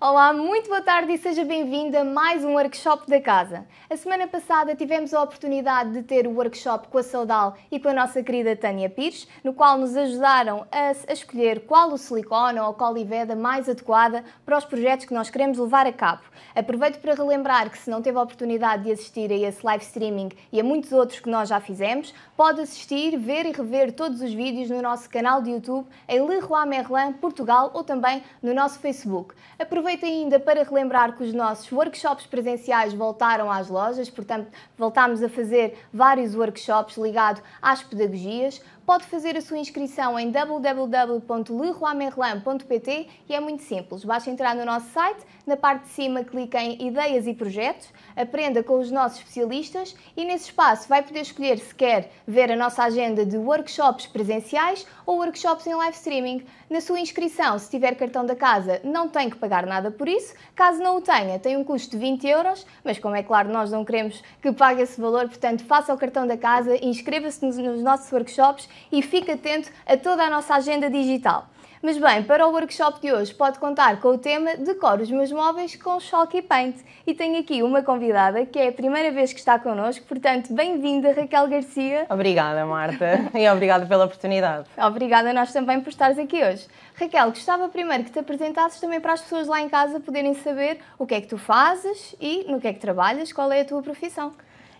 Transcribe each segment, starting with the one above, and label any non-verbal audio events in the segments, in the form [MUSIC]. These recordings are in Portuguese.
Olá, muito boa tarde e seja bem-vindo a mais um workshop da casa. A semana passada tivemos a oportunidade de ter o workshop com a Saudal e com a nossa querida Tânia Pires, no qual nos ajudaram a, a escolher qual o silicone ou a coliveda mais adequada para os projetos que nós queremos levar a cabo. Aproveito para relembrar que se não teve a oportunidade de assistir a esse live streaming e a muitos outros que nós já fizemos, Pode assistir, ver e rever todos os vídeos no nosso canal de YouTube em Leroy Merlin, Portugal ou também no nosso Facebook. Aproveito ainda para relembrar que os nossos workshops presenciais voltaram às lojas, portanto, voltámos a fazer vários workshops ligados às pedagogias pode fazer a sua inscrição em www.leroymerlin.pt e é muito simples. Basta entrar no nosso site, na parte de cima clique em Ideias e Projetos, aprenda com os nossos especialistas e nesse espaço vai poder escolher se quer ver a nossa agenda de workshops presenciais ou workshops em live streaming. Na sua inscrição, se tiver cartão da casa, não tem que pagar nada por isso. Caso não o tenha, tem um custo de 20 euros, mas como é claro, nós não queremos que pague esse valor, portanto, faça o cartão da casa, inscreva-se nos nossos workshops e fique atento a toda a nossa agenda digital. Mas bem, para o workshop de hoje pode contar com o tema Decoro os meus móveis com Chalky Paint e tenho aqui uma convidada que é a primeira vez que está connosco, portanto, bem-vinda Raquel Garcia. Obrigada Marta e obrigada pela oportunidade. Obrigada nós também por estares aqui hoje. Raquel, gostava primeiro que te apresentasses também para as pessoas lá em casa poderem saber o que é que tu fazes e no que é que trabalhas, qual é a tua profissão.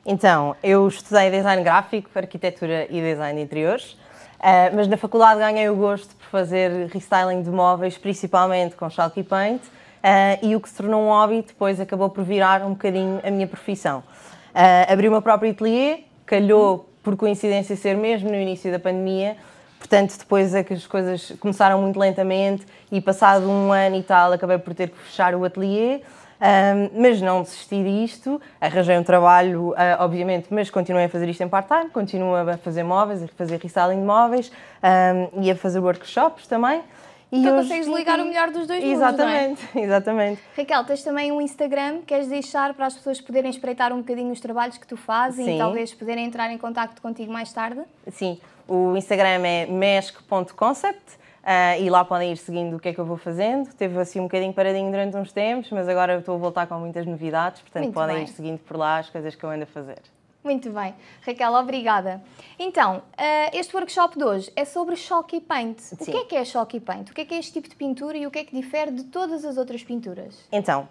Então, eu estudei design gráfico, arquitetura e design de interiores, uh, mas na faculdade ganhei o gosto por fazer restyling de móveis, principalmente com chalk paint, uh, e o que se tornou um hobby depois acabou por virar um bocadinho a minha profissão. Uh, abri o meu próprio ateliê, calhou por coincidência ser mesmo no início da pandemia, portanto depois é que as coisas começaram muito lentamente e passado um ano e tal acabei por ter que fechar o ateliê. Um, mas não desisti disto, arranjei um trabalho, uh, obviamente, mas continuei a fazer isto em part-time, continuo a fazer móveis, a fazer reselling de móveis um, e a fazer workshops também. E então consegues ligar o melhor dos dois é? exatamente, mundos, [LAUGHS] é? Exatamente, Raquel, tens também um Instagram, queres deixar para as pessoas poderem espreitar um bocadinho os trabalhos que tu fazes Sim. e talvez poderem entrar em contato contigo mais tarde? Sim, o Instagram é mesc.concept Uh, e lá podem ir seguindo o que é que eu vou fazendo. Teve assim um bocadinho paradinho durante uns tempos, mas agora estou a voltar com muitas novidades, portanto Muito podem bem. ir seguindo por lá as coisas que eu ando a fazer. Muito bem. Raquel, obrigada. Então, uh, este workshop de hoje é sobre choque e paint. Sim. O que é que é choque e paint? O que é que é este tipo de pintura e o que é que difere de todas as outras pinturas? Então,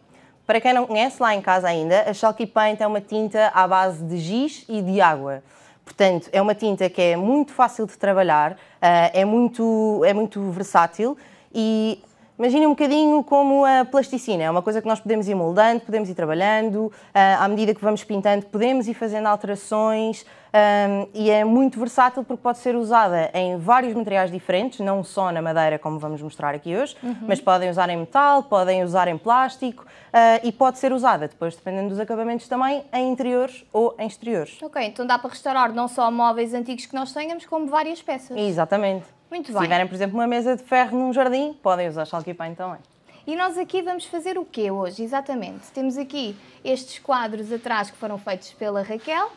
para quem não conhece lá em casa ainda, a choque e paint é uma tinta à base de giz e de água. Portanto, é uma tinta que é muito fácil de trabalhar, eh, é, muito, é muito versátil e Imagina um bocadinho como a plasticina, é uma coisa que nós podemos ir moldando, podemos ir trabalhando, eh, à medida que vamos pintando, podemos ir fazendo alterações, um, e é muito versátil porque pode ser usada em vários materiais diferentes, não só na madeira, como vamos mostrar aqui hoje, uhum. mas podem usar em metal, podem usar em plástico uh, e pode ser usada, depois dependendo dos acabamentos também, em interiores ou em exteriores. Ok, então dá para restaurar não só móveis antigos que nós tenhamos, como várias peças. Exatamente. Muito bem. Se tiverem, por exemplo, uma mesa de ferro num jardim, podem usar paint também. E nós aqui vamos fazer o quê hoje, exatamente? Temos aqui estes quadros atrás que foram feitos pela Raquel,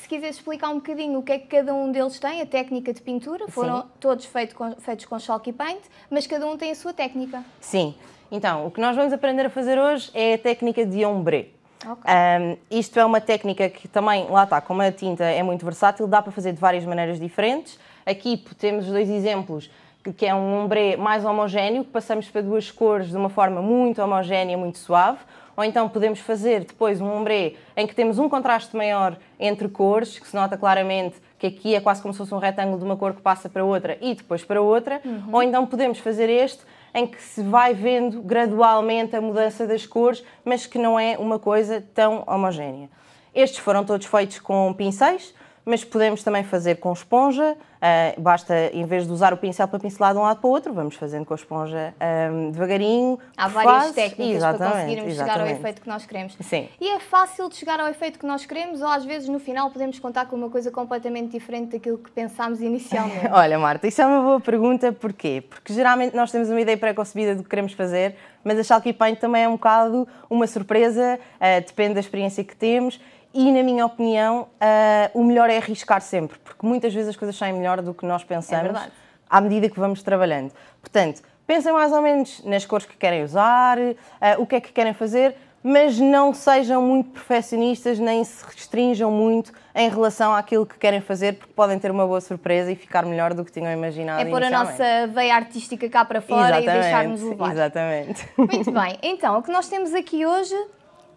que se quiseres explicar um bocadinho o que é que cada um deles tem, a técnica de pintura, foram Sim. todos feito com, feitos com chalky paint, mas cada um tem a sua técnica. Sim, então o que nós vamos aprender a fazer hoje é a técnica de ombre. Okay. Um, isto é uma técnica que também, lá está, como a tinta é muito versátil, dá para fazer de várias maneiras diferentes. Aqui temos dois exemplos, que é um ombre mais homogéneo, que passamos para duas cores de uma forma muito homogénea, muito suave ou então podemos fazer depois um ombré em que temos um contraste maior entre cores, que se nota claramente que aqui é quase como se fosse um retângulo de uma cor que passa para outra e depois para outra, uhum. ou então podemos fazer este em que se vai vendo gradualmente a mudança das cores, mas que não é uma coisa tão homogénea. Estes foram todos feitos com pincéis, mas podemos também fazer com esponja. Uh, basta, em vez de usar o pincel para pincelar de um lado para o outro, vamos fazendo com a esponja um, ehm, devagarinho. Há várias faz, técnicas exatamente, para conseguirmos exatamente. chegar ao efeito que nós queremos. Sim. E é fácil de chegar ao efeito que nós queremos ou às vezes no final podemos contar com uma coisa completamente diferente daquilo que pensámos inicialmente? [LAUGHS] Olha, Marta, isso é uma boa pergunta. Porquê? Porque geralmente nós temos uma ideia pré-concebida do que queremos fazer, mas a Chalky Paint também é um bocado uma surpresa, uh, depende da experiência que temos e, na minha opinião, uh, o melhor é arriscar sempre, porque muitas vezes as coisas saem melhor do que nós pensamos é à medida que vamos trabalhando. Portanto, pensem mais ou menos nas cores que querem usar, uh, o que é que querem fazer, mas não sejam muito perfeccionistas nem se restringam muito em relação àquilo que querem fazer, porque podem ter uma boa surpresa e ficar melhor do que tinham imaginado. É pôr a nossa veia artística cá para fora exatamente, e deixarmos levar. Exatamente. Muito bem, então o que nós temos aqui hoje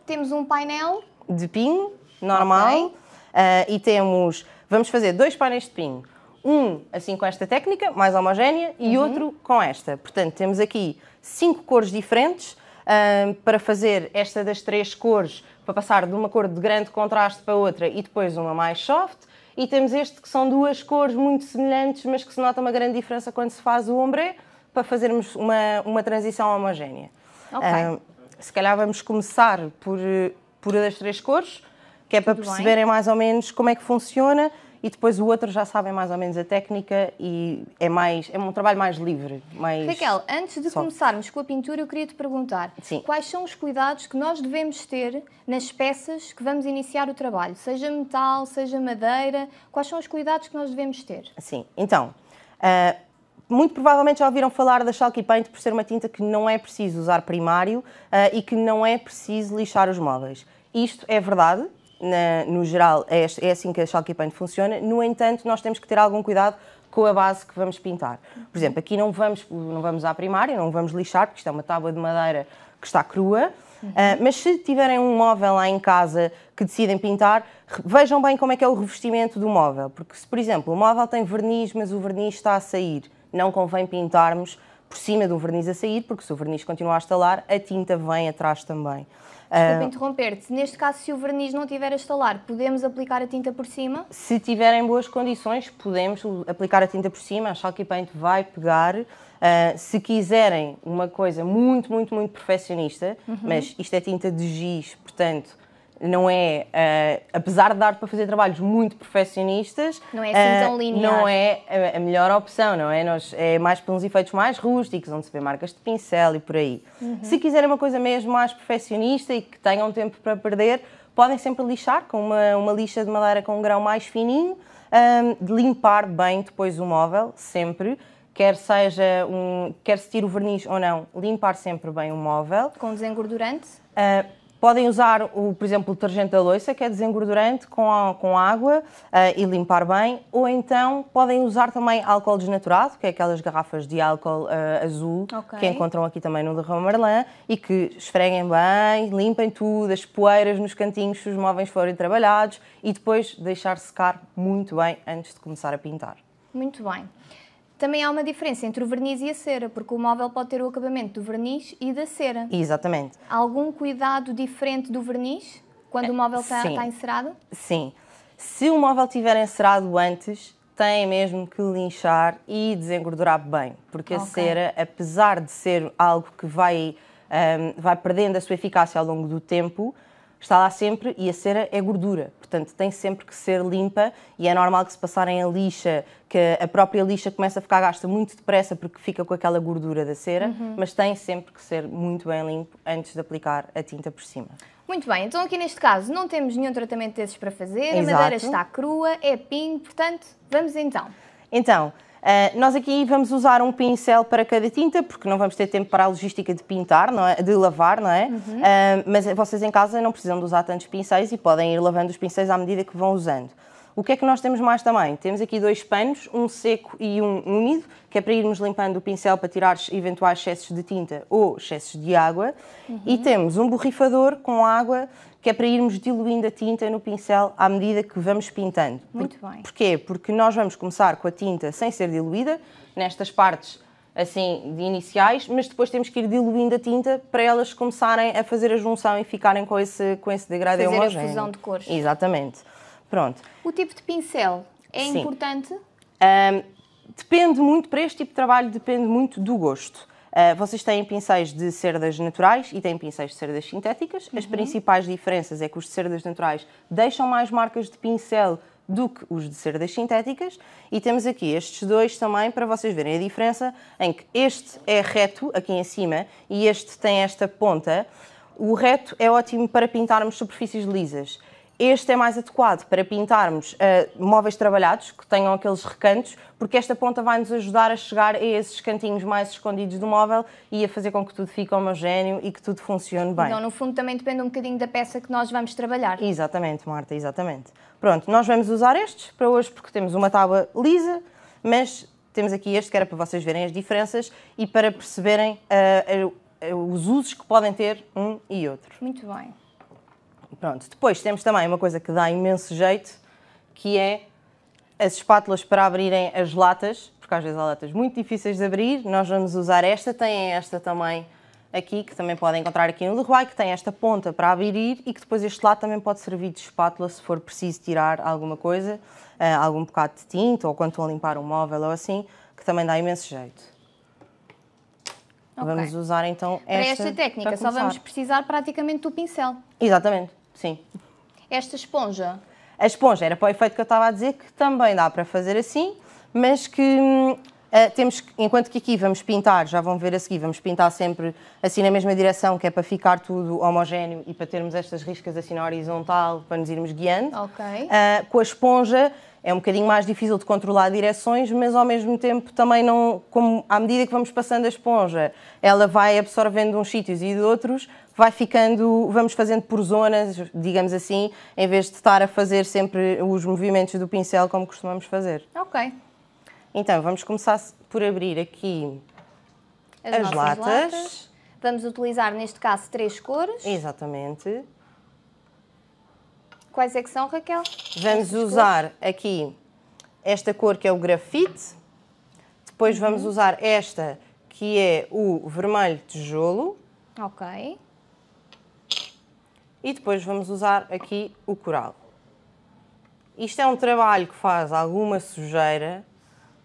temos um painel de pinho normal, okay. uh, e temos, vamos fazer dois painéis de pinho. Um assim com esta técnica, mais homogénea, e uhum. outro com esta. Portanto, temos aqui cinco cores diferentes uh, para fazer esta das três cores, para passar de uma cor de grande contraste para outra e depois uma mais soft. E temos este que são duas cores muito semelhantes, mas que se nota uma grande diferença quando se faz o ombre, para fazermos uma, uma transição homogénea. Okay. Uh, se calhar vamos começar por, por das três cores, que é para perceberem bem. mais ou menos como é que funciona e depois o outro já sabem mais ou menos a técnica e é mais é um trabalho mais livre. Mais Raquel, antes de só. começarmos com a pintura, eu queria te perguntar Sim. quais são os cuidados que nós devemos ter nas peças que vamos iniciar o trabalho, seja metal, seja madeira, quais são os cuidados que nós devemos ter? Sim, então. Uh, muito provavelmente já ouviram falar da Chalky Paint por ser uma tinta que não é preciso usar primário uh, e que não é preciso lixar os móveis. Isto é verdade, na, no geral, é, é, assim que a Chalky Paint funciona. No entanto, nós temos que ter algum cuidado com a base que vamos pintar. Por exemplo, aqui não vamos, não vamos à primária, não vamos lixar, porque isto é uma tábua de madeira que está crua. Uh, mas se tiverem um móvel lá em casa que decidem pintar, vejam bem como é que é o revestimento do móvel. Porque se, por exemplo, o móvel tem verniz, mas o verniz está a sair, não convém pintarmos por cima do verniz a sair, porque se o verniz continuar a estalar, a tinta vem atrás também. Desculpa ah, interromper-te. Neste caso, se o verniz não tiver a estalar, podemos aplicar a tinta por cima? Se tiverem boas condições, podemos aplicar a tinta por cima. A Chalky Paint vai pegar. Uh, se quiserem uma coisa muito, muito, muito perfeccionista, uhum. mas isto é tinta de giz, portanto, não é, uh, apesar de dar para fazer trabalhos muito profissionistas, não é assim eh, tão linear. Não é a, a, melhor opção, não é? Nós, é mais para uns efeitos mais rústicos, onde se vê marcas de pincel e por aí. Uhum. Se quiserem uma coisa mesmo mais perfeccionista e que tenham tempo para perder, podem sempre lixar com uma, uma lixa de madeira com um grão mais fininho, um, ehm, de limpar bem depois o móvel, sempre quer seja um, quer se tire o verniz ou não, limpar sempre bem o móvel. Com desengordurante? Uh, Podem usar, o, por exemplo, o detergente da loiça, que é desengordurante, com, a, com água uh, e limpar bem. Ou então podem usar também álcool desnaturado, que é aquelas garrafas de álcool uh, azul okay. que encontram aqui também no Derrão marlan e que esfreguem bem, limpem tudo, as poeiras nos cantinhos se os móveis forem trabalhados e depois deixar secar muito bem antes de começar a pintar. Muito bem. Também há uma diferença entre o verniz e a cera, porque o móvel pode ter o acabamento do verniz e da cera. Exatamente. Há algum cuidado diferente do verniz quando o móvel está, está encerado? Sim. Se o móvel estiver encerado antes, tem mesmo que linchar e desengordurar bem, porque okay. a cera, apesar de ser algo que vai, um, ehm, vai perdendo a sua eficácia ao longo do tempo, está lá sempre e a cera é gordura, portanto tem sempre que ser limpa e é normal que se passarem a lixa, que a própria lixa começa a ficar gasta muito depressa porque fica com aquela gordura da cera, uhum. mas tem sempre que ser muito bem limpo antes de aplicar a tinta por cima. Muito bem, então aqui neste caso não temos nenhum tratamento desses para fazer, Exato. a madeira está crua, é pinho, portanto, vamos então. Então, Uh, nós aqui vamos usar um pincel para cada tinta, porque não vamos ter tempo para a logística de pintar, não é? de lavar, não é? Uhum. Uh, mas vocês em casa não precisam de usar tantos pincéis e podem ir lavando os pincéis à medida que vão usando. O que é que nós temos mais também? Temos aqui dois panos, um seco e um úmido, que é para irmos limpando o pincel para tirar eventuais excessos de tinta ou excessos de água. Uhum. E temos um borrifador com água, que é para irmos diluindo a tinta no pincel à medida que vamos pintando. Muito Por, bem. Porquê? Porque nós vamos começar com a tinta sem ser diluída, nestas partes assim, de iniciais, mas depois temos que ir diluindo a tinta para elas começarem a fazer a junção e ficarem com esse, com esse degradê homogéneo. Fazer a fusão de cores. Exatamente. Pronto. O tipo de pincel é Sim. importante? Um, depende muito, para este tipo de trabalho, depende muito do gosto. Uh, vocês têm pincéis de cerdas naturais e têm pincéis de cerdas sintéticas. Uhum. As principais diferenças é que os de cerdas naturais deixam mais marcas de pincel do que os de cerdas sintéticas e temos aqui estes dois também para vocês verem a diferença em que este é reto aqui em cima e este tem esta ponta. O reto é ótimo para pintarmos superfícies lisas. Este é mais adequado para pintarmos uh, móveis trabalhados, que tenham aqueles recantos, porque esta ponta vai nos ajudar a chegar a esses cantinhos mais escondidos do móvel e a fazer com que tudo fique homogéneo e que tudo funcione bem. Então, no fundo, também depende um bocadinho da peça que nós vamos trabalhar. Exatamente, Marta, exatamente. Pronto, nós vamos usar estes para hoje porque temos uma tábua lisa, mas temos aqui este que era para vocês verem as diferenças e para perceberem uh, uh, os usos que podem ter um e outro. Muito bem. Pronto. Depois temos também uma coisa que dá imenso jeito, que é as espátulas para abrirem as latas, porque às vezes há latas muito difíceis de abrir. Nós vamos usar esta, tem esta também aqui, que também podem encontrar aqui no Leroy, que tem esta ponta para abrir e que depois este lado também pode servir de espátula se for preciso tirar alguma coisa, eh, algum bocado de tinta ou quando estão a limpar um móvel ou assim, que também dá imenso jeito. Okay. Vamos usar então esta. Para esta técnica para só vamos precisar praticamente do pincel. Exatamente. Sim. Esta esponja? A esponja era para o efeito que eu estava a dizer, que também dá para fazer assim, mas que hum, temos que, enquanto que aqui vamos pintar, já vão ver a seguir, vamos pintar sempre assim na mesma direção, que é para ficar tudo homogéneo e para termos estas riscas assim na horizontal, para nos irmos guiando. Ok. Uh, com a esponja é um bocadinho mais difícil de controlar direções, mas ao mesmo tempo também não, como à medida que vamos passando a esponja, ela vai absorvendo uns sítios e de outros, vai ficando, vamos fazendo por zonas, digamos assim, em vez de estar a fazer sempre os movimentos do pincel como costumamos fazer. Ok. Então, vamos começar por abrir aqui as, as latas. latas. Vamos utilizar, neste caso, três cores. Exatamente. Quais é que são, Raquel? Vamos usar aqui esta cor que é o grafite, depois vamos uhum. usar esta que é o vermelho tijolo. Ok. E depois vamos usar aqui o coral. Isto é um trabalho que faz alguma sujeira,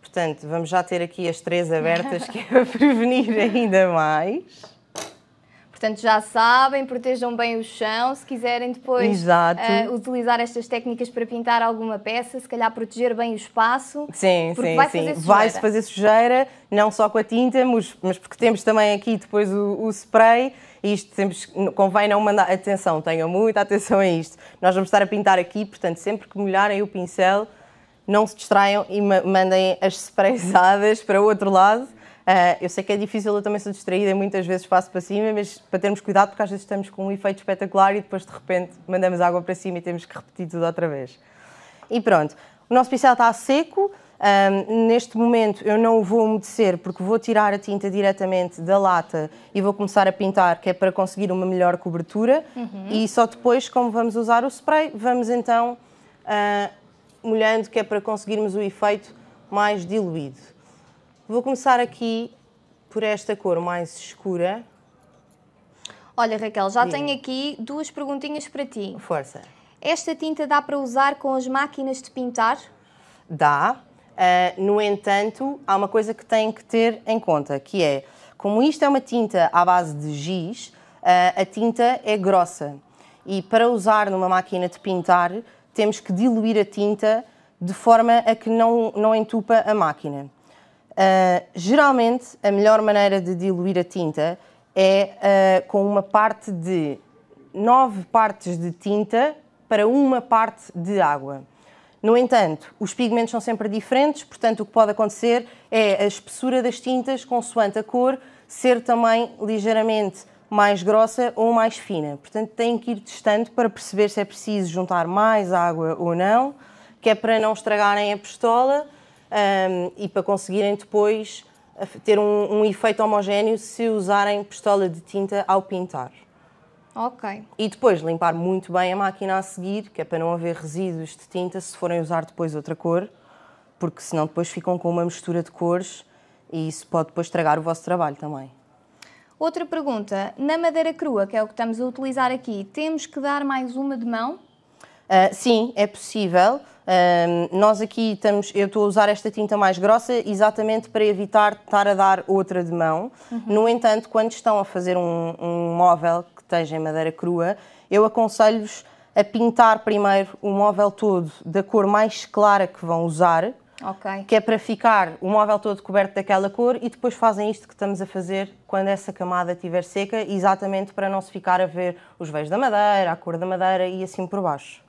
portanto, vamos já ter aqui as três abertas que é para [LAUGHS] prevenir ainda mais. Portanto, já sabem, protejam bem o chão. Se quiserem depois uh, utilizar estas técnicas para pintar alguma peça, se calhar proteger bem o espaço. Sim, sim, vai sim. Vai-se fazer sujeira, não só com a tinta, mas, porque temos também aqui depois o, o spray. Isto sempre convém não mandar. Atenção, tenham muita atenção a isto. Nós vamos estar a pintar aqui, portanto, sempre que molharem o pincel, não se distraiam e mandem as [LAUGHS] sprayzadas para o outro lado Uh, eu sei que é difícil, eu também sou distraída e muitas vezes passo para cima, mas para termos cuidado, porque às vezes estamos com um efeito espetacular e depois de repente mandamos água para cima e temos que repetir tudo outra vez. E pronto, o nosso pincel está seco. Um, neste momento eu não o vou umedecer porque vou tirar a tinta diretamente da lata e vou começar a pintar, que é para conseguir uma melhor cobertura. Uhum. E só depois, como vamos usar o spray, vamos então uh, molhando, que é para conseguirmos o efeito mais diluído. Vou começar aqui por esta cor mais escura. Olha, Raquel, já tenho aqui duas perguntinhas para ti. Força. Esta tinta dá para usar com as máquinas de pintar? Dá. Uh, no entanto, há uma coisa que tem que ter em conta, que é, como isto é uma tinta à base de giz, uh, a tinta é grossa. E para usar numa máquina de pintar, temos que diluir a tinta de forma a que não, não entupa a máquina. Uh, geralmente, a melhor maneira de diluir a tinta é uh, com uma parte de 9 partes de tinta para uma parte de água. No entanto, os pigmentos são sempre diferentes, portanto, o que pode acontecer é a espessura das tintas, consoante a cor, ser também ligeiramente mais grossa ou mais fina. Portanto, tem que ir testando para perceber se é preciso juntar mais água ou não, que é para não estragarem a pistola um, e para conseguirem depois eh, ter um, um, efeito homogéneo se usarem pistola de tinta ao pintar. Ok. E depois limpar muito bem a máquina a seguir, que é para não haver resíduos de tinta se forem usar depois outra cor, porque senão depois ficam com uma mistura de cores e isso pode depois estragar o vosso trabalho também. Outra pergunta, na madeira crua, que é o que estamos a utilizar aqui, temos que dar mais uma de mão ah, sim, é possível. Uh, nós aqui estamos, eu estou a usar esta tinta mais grossa exatamente para evitar estar a dar outra de mão. Uhum. No entanto, quando estão a fazer um, um móvel que esteja em madeira crua, eu aconselho-vos a pintar primeiro o móvel todo da cor mais clara que vão usar, Okay. Que é para ficar o móvel todo coberto daquela cor e depois fazem isto que estamos a fazer quando essa camada estiver seca, exatamente para não se ficar a ver os veios da madeira, a cor da madeira e assim por baixo.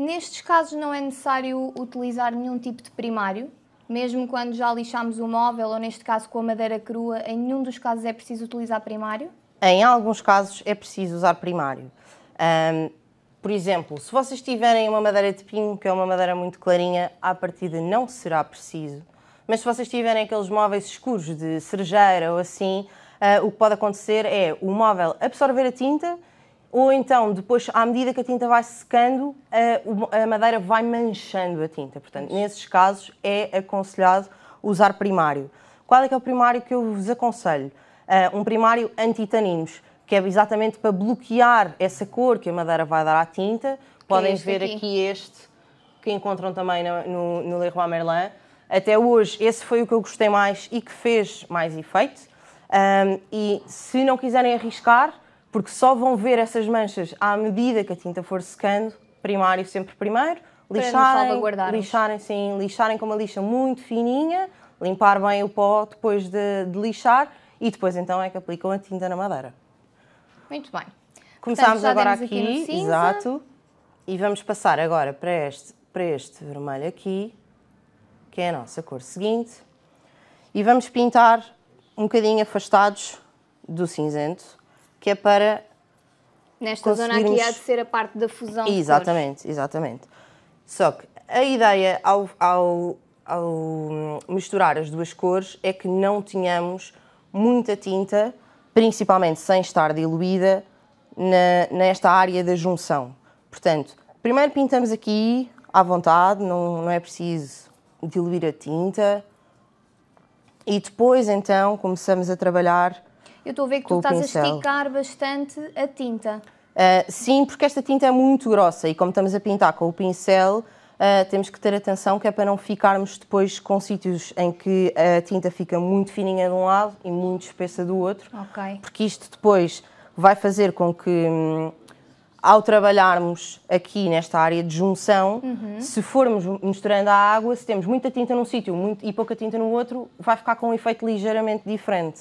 Nestes casos não é necessário utilizar nenhum tipo de primário, mesmo quando já lixamos o móvel ou neste caso com a madeira crua, em nenhum dos casos é preciso utilizar primário? Em alguns casos é preciso usar primário. Um, por exemplo, se vocês tiverem uma madeira de pinho, que é uma madeira muito clarinha, à partida não será preciso. Mas se vocês tiverem aqueles móveis escuros de cerejeira ou assim, uh, o que pode acontecer é o móvel absorver a tinta ou então, depois, à medida que a tinta vai secando, a, a madeira vai manchando a tinta. Portanto, nesses casos é aconselhado usar primário. Qual é que é o primário que eu vos aconselho? Uh, um primário antitaninos, que é exatamente para bloquear essa cor que a madeira vai dar à tinta. É Podem é ver aqui? aqui? este, que encontram também no, no, no Leroy Merlin. Até hoje, esse foi o que eu gostei mais e que fez mais efeito. Um, e se não quiserem arriscar, porque só vão ver essas manchas à medida que a tinta for secando, primário sempre primeiro, lixarem, lixarem, sim, lixarem com uma lixa muito fininha, limpar bem o pó depois de, de lixar e depois então é que aplicam a tinta na madeira. Muito bem. Começámos agora aqui, aqui exato, e vamos passar agora para este, para este vermelho aqui, que é a nossa cor seguinte, e vamos pintar um bocadinho afastados do cinzento, que é para. Nesta conseguirmos... zona aqui há de ser a parte da fusão. Exatamente, exatamente. Só que a ideia ao, ao, ao misturar as duas cores é que não tínhamos muita tinta, principalmente sem estar diluída, na, nesta área da junção. Portanto, primeiro pintamos aqui à vontade, não, não é preciso diluir a tinta. E depois, então, começamos a trabalhar eu estou a ver que tu estás pincel. a esticar bastante a tinta. Uh, sim, porque esta tinta é muito grossa e como estamos a pintar com o pincel, uh, temos que ter atenção que é para não ficarmos depois com sítios em que a tinta fica muito fininha de um lado e muito espessa do outro, Ok. porque isto depois vai fazer com que hum, ao trabalharmos aqui nesta área de junção, uhum. se formos misturando a água, se temos muita tinta num sítio e pouca tinta no outro, vai ficar com um efeito ligeiramente diferente.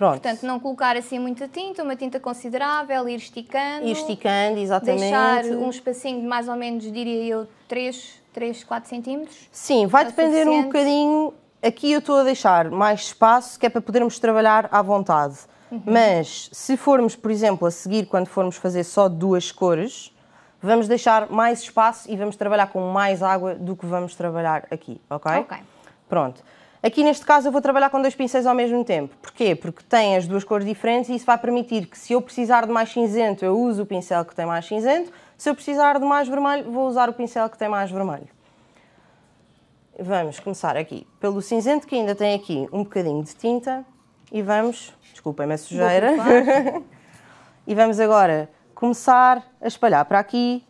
Pronto. Portanto, não colocar assim muita tinta, uma tinta considerável, ir esticando. Ir esticando, exatamente. Deixar um espacinho de mais ou menos, diria eu, 3, 3 4 centímetros. Sim, vai é depender suficiente. um bocadinho. Aqui eu estou a deixar mais espaço, que é para podermos trabalhar à vontade. Uhum. Mas se formos, por exemplo, a seguir, quando formos fazer só duas cores, vamos deixar mais espaço e vamos trabalhar com mais água do que vamos trabalhar aqui, ok? Ok. Pronto. Aqui neste caso eu vou trabalhar com dois pincéis ao mesmo tempo. Porquê? Porque tem as duas cores diferentes e isso vai permitir que se eu precisar de mais cinzento, eu uso o pincel que tem mais cinzento. Se eu precisar de mais vermelho, vou usar o pincel que tem mais vermelho. Vamos começar aqui pelo cinzento que ainda tem aqui um bocadinho de tinta e vamos, desculpem-me a sujeira, [LAUGHS] e vamos agora começar a espalhar para aqui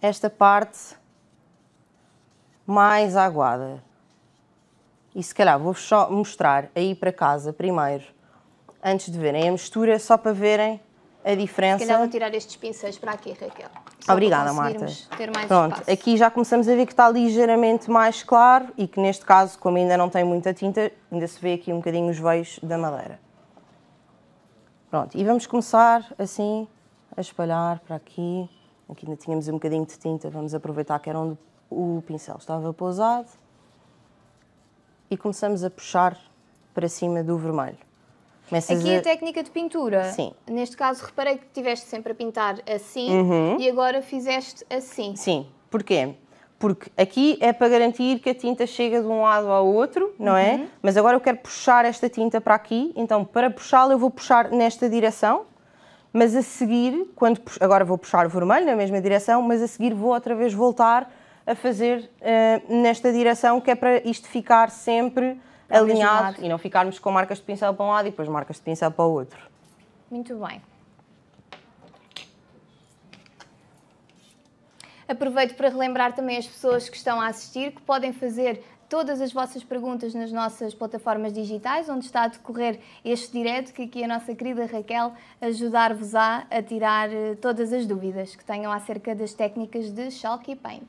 esta parte mais aguada. E se calhar vou só mostrar aí para casa primeiro, antes de verem a mistura, só para verem a diferença. Se calhar vou tirar estes pincéis para aqui, Raquel. Só Obrigada, Marta. Pronto, espaço. aqui já começamos a ver que está ligeiramente mais claro e que neste caso, como ainda não tem muita tinta, ainda se vê aqui um bocadinho os veios da madeira. Pronto, e vamos começar assim a espalhar para aqui. Aqui ainda tínhamos um bocadinho de tinta, vamos aproveitar que era onde o pincel estava pousado e começamos a puxar para cima do vermelho. Começas Aqui a... a... técnica de pintura. Sim. Neste caso, reparei que estiveste sempre a pintar assim uhum. e agora fizeste assim. Sim. Porquê? Porque aqui é para garantir que a tinta chega de um lado ao outro, não é? uhum. é? Mas agora eu quero puxar esta tinta para aqui, então para puxá-la eu vou puxar nesta direção, mas a seguir, quando agora vou puxar o vermelho na mesma direção, mas a seguir vou outra vez voltar a fazer uh, nesta direção, que é para isto ficar sempre alinhado e não ficarmos com marcas de pincel para um lado e depois marcas de pincel para o outro. Muito bem. Aproveito para relembrar também as pessoas que estão a assistir que podem fazer todas as vossas perguntas nas nossas plataformas digitais, onde está a decorrer este direto, que aqui a nossa querida Raquel ajudar-vos a, a tirar eh, todas as dúvidas que tenham acerca das técnicas de Chalk e Paint.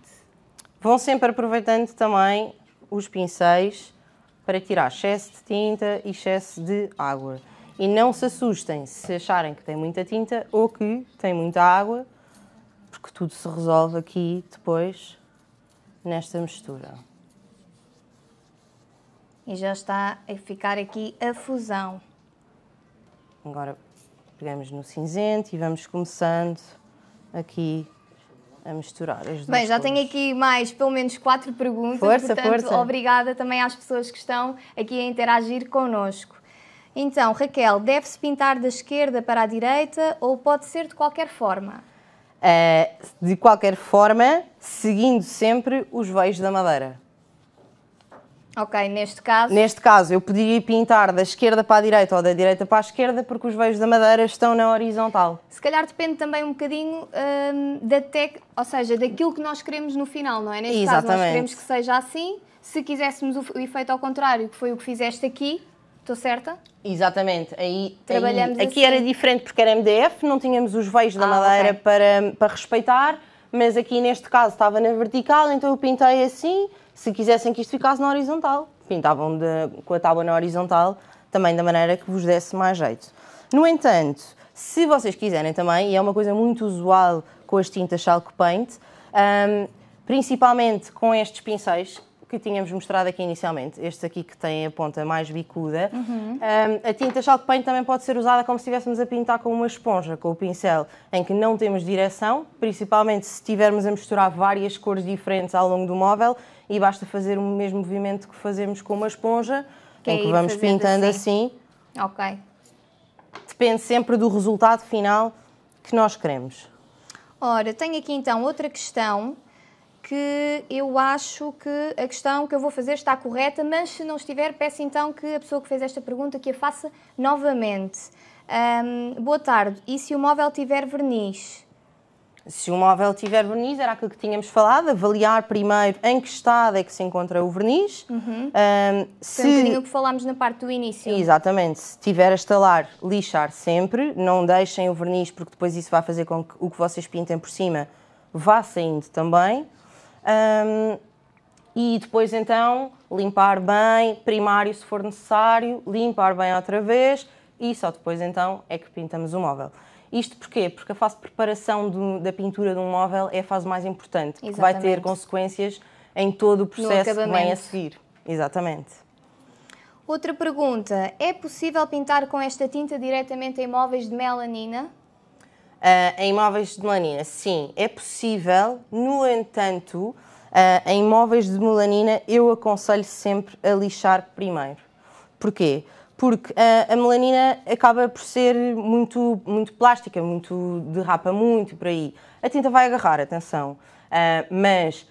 Vão sempre aproveitando também os pincéis para tirar excesso de tinta e excesso de água. E não se assustem se acharem que tem muita tinta ou que tem muita água, porque tudo se resolve aqui depois nesta mistura. E já está a ficar aqui a fusão. Agora pegamos no cinzento e vamos começando aqui a misturar as duas Bem, já coisas. tenho aqui mais, pelo menos, quatro perguntas. Força, portanto, força. Obrigada também às pessoas que estão aqui a interagir connosco. Então, Raquel, deve-se pintar da esquerda para a direita ou pode ser de qualquer forma? Uh, de qualquer forma, seguindo sempre os veios da madeira. Ok, neste caso. Neste caso, eu podia pintar da esquerda para a direita ou da direita para a esquerda porque os veios da madeira estão na horizontal. Se calhar depende também um bocadinho hum, da tec, ou seja, daquilo que nós queremos no final, não é? Neste Exatamente. caso, nós queremos que seja assim. Se quiséssemos o, efeito ao contrário, que foi o que fizeste aqui, Estou certa? Exatamente. Aí, Trabalhamos aí, aqui assim. era diferente porque era MDF, não tínhamos os veios da ah, madeira okay. para, para respeitar, mas aqui neste caso estava na vertical, então eu pintei assim, se quisessem que isto ficasse na horizontal, pintavam de, com a tábua na horizontal, também da maneira que vos desse mais jeito. No entanto, se vocês quiserem também, e é uma coisa muito usual com as tintas Chalk Paint, um, principalmente com estes pincéis, que tínhamos mostrado aqui inicialmente, estes aqui que têm a ponta mais bicuda, uhum. um, a tinta chalk paint também pode ser usada como se estivéssemos a pintar com uma esponja, com o pincel, em que não temos direção, principalmente se estivermos a misturar várias cores diferentes ao longo do móvel, e basta fazer o mesmo movimento que fazemos com uma esponja, que é em que vamos pintando assim. assim. Ok. Depende sempre do resultado final que nós queremos. Ora, tenho aqui então outra questão que eu acho que a questão que eu vou fazer está correta, mas se não estiver, peço então que a pessoa que fez esta pergunta que a faça novamente. Um, boa tarde. E se o móvel tiver verniz? Se o móvel tiver verniz, era aquilo que tínhamos falado, avaliar primeiro em que estado é que se encontra o verniz. Uhum. Um, se... um bocadinho o que falámos na parte do início. Exatamente. Se tiver a estalar, lixar sempre. Não deixem o verniz, porque depois isso vai fazer com que o que vocês pintem por cima vá saindo também. Um, e depois então limpar bem, primário se for necessário, limpar bem outra vez e só depois então é que pintamos o móvel. Isto porquê? Porque a fase de preparação do, da pintura de um móvel é a fase mais importante, que vai ter consequências em todo o processo que vem a seguir. Exatamente. Outra pergunta: é possível pintar com esta tinta diretamente em móveis de melanina? Uh, em móveis de melanina, sim, é possível. No entanto, uh, em móveis de melanina, eu aconselho sempre a lixar primeiro. Porquê? porque a, a, melanina acaba por ser muito, muito plástica, muito derrapa muito por aí. A tinta vai agarrar, atenção, uh, mas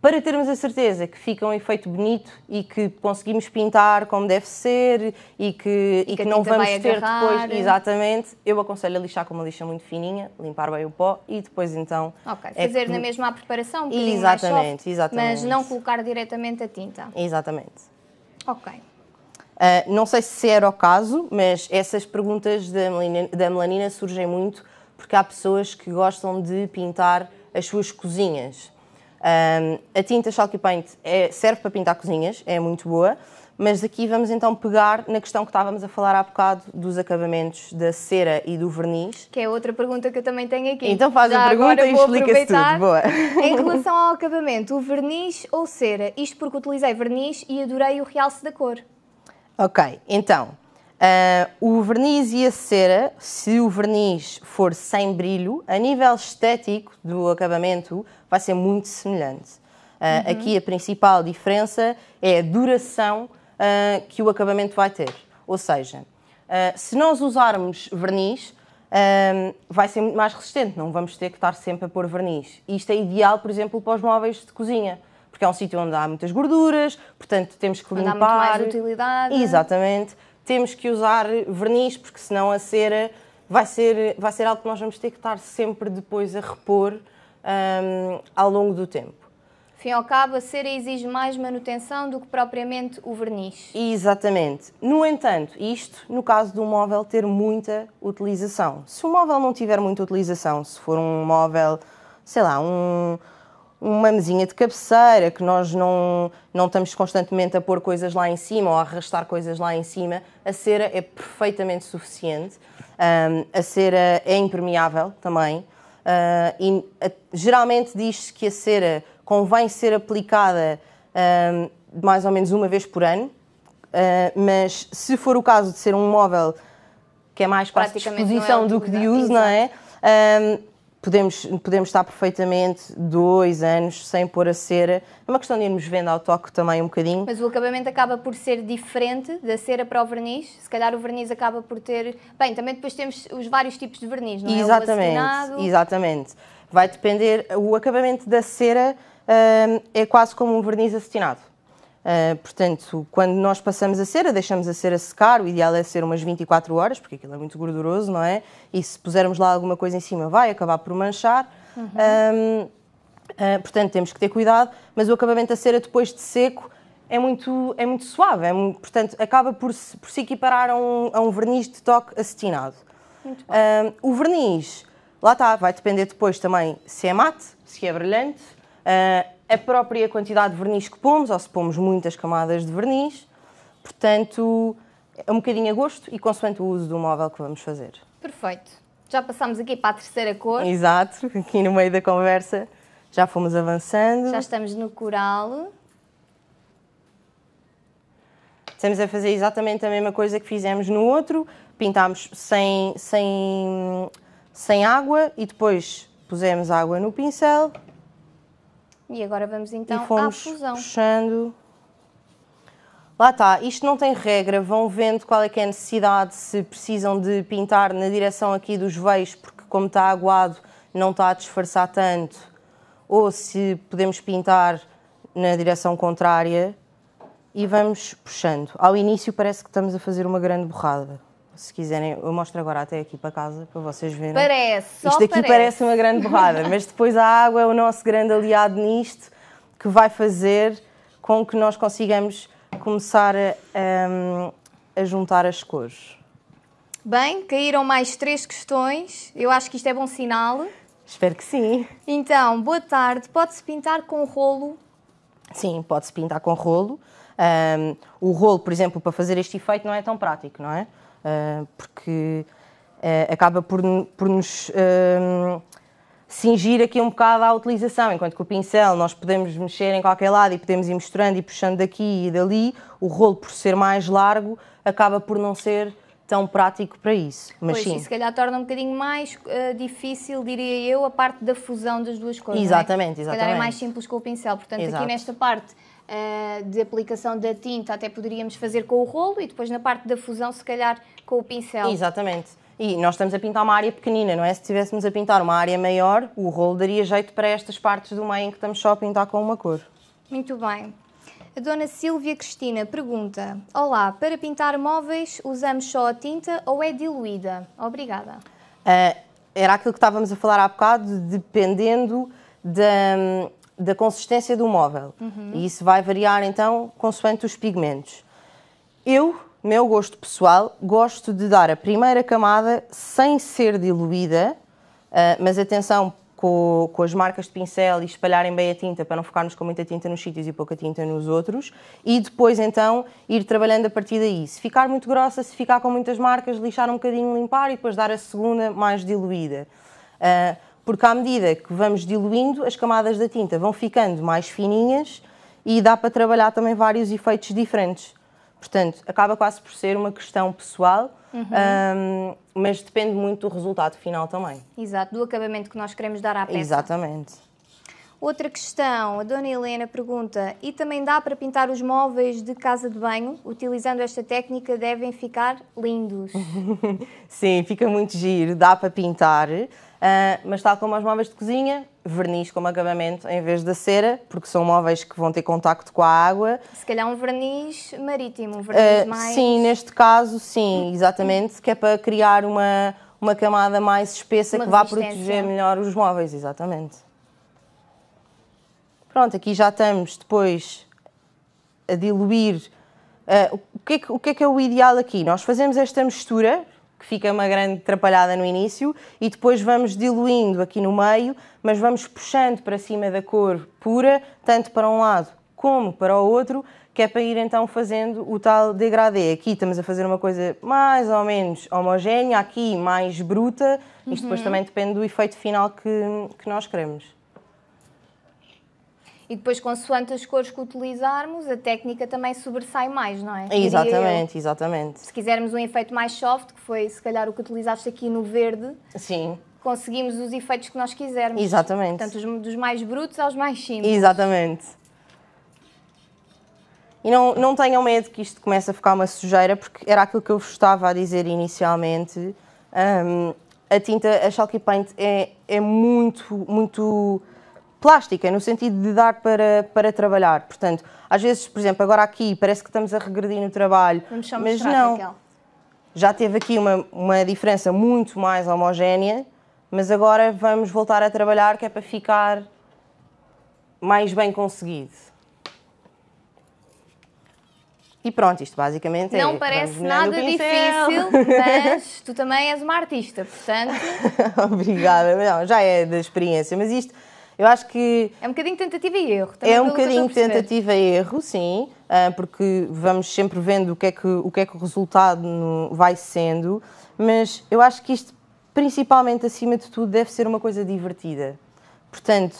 para termos a certeza que fica um efeito bonito e que conseguimos pintar como deve ser e que, e que, que não vamos ter agarrar. depois, exatamente, eu aconselho a lixar com uma lixa muito fininha, limpar bem o pó e depois então... Ok, é fazer que... na mesma preparação, um exatamente, soft, exatamente. mas não colocar diretamente a tinta. Exatamente. Ok. Uh, não sei se era o caso, mas essas perguntas da melanina, da melanina, surgem muito porque há pessoas que gostam de pintar as suas cozinhas. Uh, a tinta Chalky Paint é, serve para pintar cozinhas, é muito boa, mas aqui vamos então pegar na questão que estávamos a falar há bocado dos acabamentos da cera e do verniz. Que é outra pergunta que eu também tenho aqui. Então faz Já a pergunta e explica-se tudo. Boa. [LAUGHS] Em relação ao acabamento, o verniz ou cera? Isto porque utilizei verniz e adorei o realce da cor. Ok, então, uh, o verniz e a cera, se o verniz for sem brilho, a nível estético do acabamento vai ser muito semelhante. Uh, uhum. Aqui a principal diferença é a duração uh, que o acabamento vai ter. Ou seja, se nós usarmos verniz, vai ser muito mais resistente, não vamos ter que estar sempre a pôr verniz. Isto é ideal, por exemplo, para os móveis de cozinha porque é um sítio onde há muitas gorduras, portanto temos que onde limpar. Há muito mais utilidade. Exatamente. Temos que usar verniz, porque senão a cera vai ser, vai ser algo que nós vamos ter que estar sempre depois a repor um, ao longo do tempo. Fim ao cabo, a cera exige mais manutenção do que propriamente o verniz. Exatamente. No entanto, isto no caso de um móvel ter muita utilização. Se o móvel não tiver muita utilização, se for um móvel, sei lá, um, uma mesinha de cabeceira, que nós não, não estamos constantemente a pôr coisas lá em cima ou a arrastar coisas lá em cima, a cera é perfeitamente suficiente. Um, a cera é impermeável também. Uh, e, a, geralmente diz-se que a cera convém ser aplicada um, mais ou menos uma vez por ano, uh, mas se for o caso de ser um móvel que é mais para exposição é do que de uso, não é? Um, podemos, podemos estar perfeitamente dois anos sem pôr a cera. É uma questão de irmos vendo ao toque também um bocadinho. Mas o acabamento acaba por ser diferente da cera para o verniz. Se calhar o verniz acaba por ter. Bem, também depois temos os vários tipos de verniz, não é? Exatamente. exatamente. Vai depender. O acabamento da cera hum, é quase como um verniz acetinado. Uh, portanto, quando nós passamos a cera, deixamos a cera secar, o ideal é ser umas 24 horas, porque aquilo é muito gorduroso, não é? E se pusermos lá alguma coisa em cima, vai acabar por manchar. Uhum. Uh, portanto, temos que ter cuidado, mas o acabamento da cera depois de seco é muito, é muito suave, é muito, portanto, acaba por se, por se equiparar a um, a um verniz de toque acetinado. Uh, o verniz, lá está, vai depender depois também se é mate, se é brilhante. Uh, a própria quantidade de verniz que pomos, ou se pomos muitas camadas de verniz. Portanto, é um bocadinho a gosto e consoante o uso do móvel que vamos fazer. Perfeito. Já passámos aqui para a terceira cor. Exato, aqui no meio da conversa já fomos avançando. Já estamos no coral. Estamos a fazer exatamente a mesma coisa que fizemos no outro. Pintámos sem, sem, sem água e depois pusemos água no pincel e agora vamos então e fomos à fusão. Puxando. Lá está, isto não tem regra, vão vendo qual é que é a necessidade, se precisam de pintar na direção aqui dos veios, porque como está aguado não está a disfarçar tanto, ou se podemos pintar na direção contrária e vamos puxando. Ao início parece que estamos a fazer uma grande borrada. Se quiserem, eu mostro agora até aqui para casa para vocês verem. Parece, só Isto aqui parece. parece uma grande borrada, mas depois a água é o nosso grande aliado nisto, que vai fazer com que nós consigamos começar a, um, a juntar as cores. Bem, caíram mais três questões. Eu acho que isto é bom sinal. Espero que sim. Então, boa tarde. Pode-se pintar com rolo? Sim, pode-se pintar com rolo. Um, o rolo, por exemplo, para fazer este efeito não é tão prático, não é? Eh, porque eh, acaba por, por nos eh, cingir aqui um bocado à utilização, enquanto que o pincel nós podemos mexer em qualquer lado e podemos ir misturando e puxando daqui e dali, o rolo por ser mais largo acaba por não ser tão prático para isso. Mas pois, sim. se calhar torna um bocadinho mais uh, difícil, diria eu, a parte da fusão das duas coisas. Exatamente, é? exatamente. Se calhar é mais simples com o pincel, portanto Exato. aqui nesta parte eh, de aplicação da tinta até poderíamos fazer com o rolo e depois na parte da fusão, se calhar, com o pincel. Exatamente. E nós estamos a pintar uma área pequenina, não é? Se estivéssemos a pintar uma área maior, o rolo daria jeito para estas partes do meio em que estamos só a pintar com uma cor. Muito bem. A dona Silvia Cristina pergunta: Olá, para pintar móveis usamos só a tinta ou é diluída? Obrigada. Uh, era aquilo que estávamos a falar há bocado, dependendo da, hum, da consistência do móvel. Uhum. E isso vai variar então consoante os pigmentos. Eu, meu gosto pessoal, gosto de dar a primeira camada sem ser diluída, uh, mas atenção com, com, as marcas de pincel e espalharem bem a tinta para não ficarmos com muita tinta nos sítios e pouca tinta nos outros. E depois então ir trabalhando a partir daí. Se ficar muito grossa, se ficar com muitas marcas, lixar um bocadinho, limpar e depois dar a segunda mais diluída. Uh, porque à medida que vamos diluindo, as camadas da tinta vão ficando mais fininhas e dá para trabalhar também vários efeitos diferentes. Portanto, acaba quase por ser uma questão pessoal, uhum. um, mas depende muito do resultado final também. Exato, do acabamento que nós queremos dar à peça. Exatamente. Outra questão, a Dona Helena pergunta: e também dá para pintar os móveis de casa de banho? Utilizando esta técnica, devem ficar lindos. [LAUGHS] Sim, fica muito giro, dá para pintar. Uh, mas tal como os móveis de cozinha, verniz como acabamento em vez da cera, porque são móveis que vão ter contacto com a água. Se calhar um verniz marítimo, um ah, verniz uh, mais... Sim, neste caso sim, exatamente, que é para criar uma, uma camada mais espessa uma que vá proteger melhor os móveis, exatamente. Pronto, aqui já estamos depois a diluir. Uh, o, que é que, o que é que é o ideal aqui? Nós fazemos esta mistura, que fica uma grande atrapalhada no início, e depois vamos diluindo aqui no meio, mas vamos puxando para cima da cor pura, tanto para um lado como para o outro, que é para ir então fazendo o tal degradê. Aqui estamos a fazer uma coisa mais ou menos homogénea, aqui mais bruta, isto uhum. depois também depende do efeito final que, que nós queremos. E depois, consoante as cores que utilizarmos, a técnica também sobressai mais, não é? Exatamente, exatamente. Se quisermos um efeito mais soft, que foi se calhar o que utilizaste aqui no verde. Sim. Conseguimos os efeitos que nós quisermos. Exatamente. Portanto, dos mais brutos aos mais simples. Exatamente. E não, não tenham medo que isto comece a ficar uma sujeira, porque era aquilo que eu vos estava a dizer inicialmente. Um, a tinta, a Chalky Paint é, é muito, muito plástica, no sentido de dar para, para trabalhar. Portanto, às vezes, por exemplo, agora aqui parece que estamos a regredir no trabalho, Vamos só mas não. Raquel. Já teve aqui uma, uma diferença muito mais homogénea, mas agora vamos voltar a trabalhar que é para ficar mais bem conseguido. E pronto, isto basicamente Não é. Não parece nada difícil, [LAUGHS] mas tu também és uma artista, portanto. [LAUGHS] Obrigada, não, já é da experiência, mas isto eu acho que. É um bocadinho tentativa e erro, também É um bocadinho tentativa e erro, sim, ah, porque vamos sempre vendo o que é que o, que é que o resultado vai sendo, mas eu acho que isto, principalmente acima de tudo, deve ser uma coisa divertida. Portanto,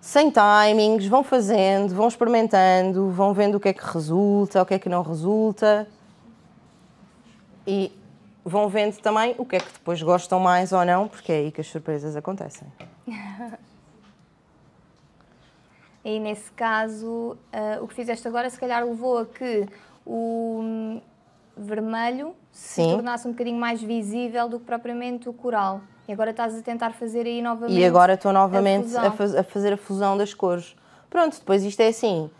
sem timings, vão fazendo, vão experimentando, vão vendo o que é que resulta, o que é que não resulta. E vão vendo também o que é que depois gostam mais ou não, porque é aí que as surpresas acontecem. [LAUGHS] E nesse caso, uh, o que fizeste agora se calhar levou a que o hum, vermelho Sim. se tornasse um bocadinho mais visível do que propriamente o coral. E agora estás a tentar fazer aí novamente. E agora estou novamente a, a, faz, a fazer a fusão das cores. Pronto, depois isto é assim.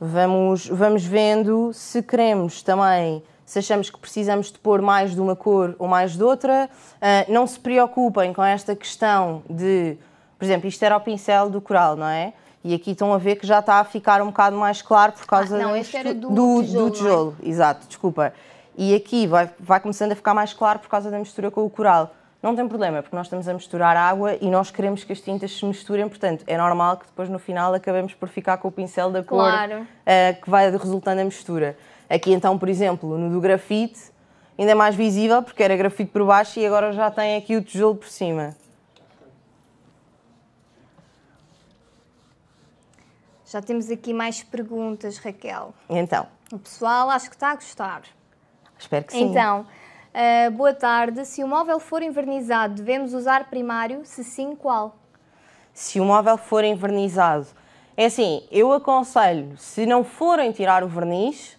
Vamos, vamos vendo se queremos também se achamos que precisamos de pôr mais de uma cor ou mais de outra, ah, não se preocupem com esta questão de, por exemplo, isto era o pincel do coral, não é? E aqui estão a ver que já está a ficar um bocado mais claro por ah, causa ah, não, este era do, do tijolo. Do tijolo. É? Exato, desculpa. E aqui vai, vai começando a ficar mais claro por causa da mistura com o coral. Não tem problema, porque nós estamos a misturar água e nós queremos que as tintas se misturem, portanto, é normal que depois no final acabemos por ficar com o pincel da cor claro. uh, que vai resultando a mistura. Aqui então, por exemplo, no do grafite, ainda é mais visível porque era grafite por baixo e agora já tem aqui o tijolo por cima. Já temos aqui mais perguntas, Raquel. Então. O pessoal acho que está a gostar. Espero que sim. Então, uh, boa tarde. Se o móvel for envernizado, devemos usar primário? Se sim, qual? Se o móvel for envernizado, é assim, eu aconselho, se não forem tirar o verniz,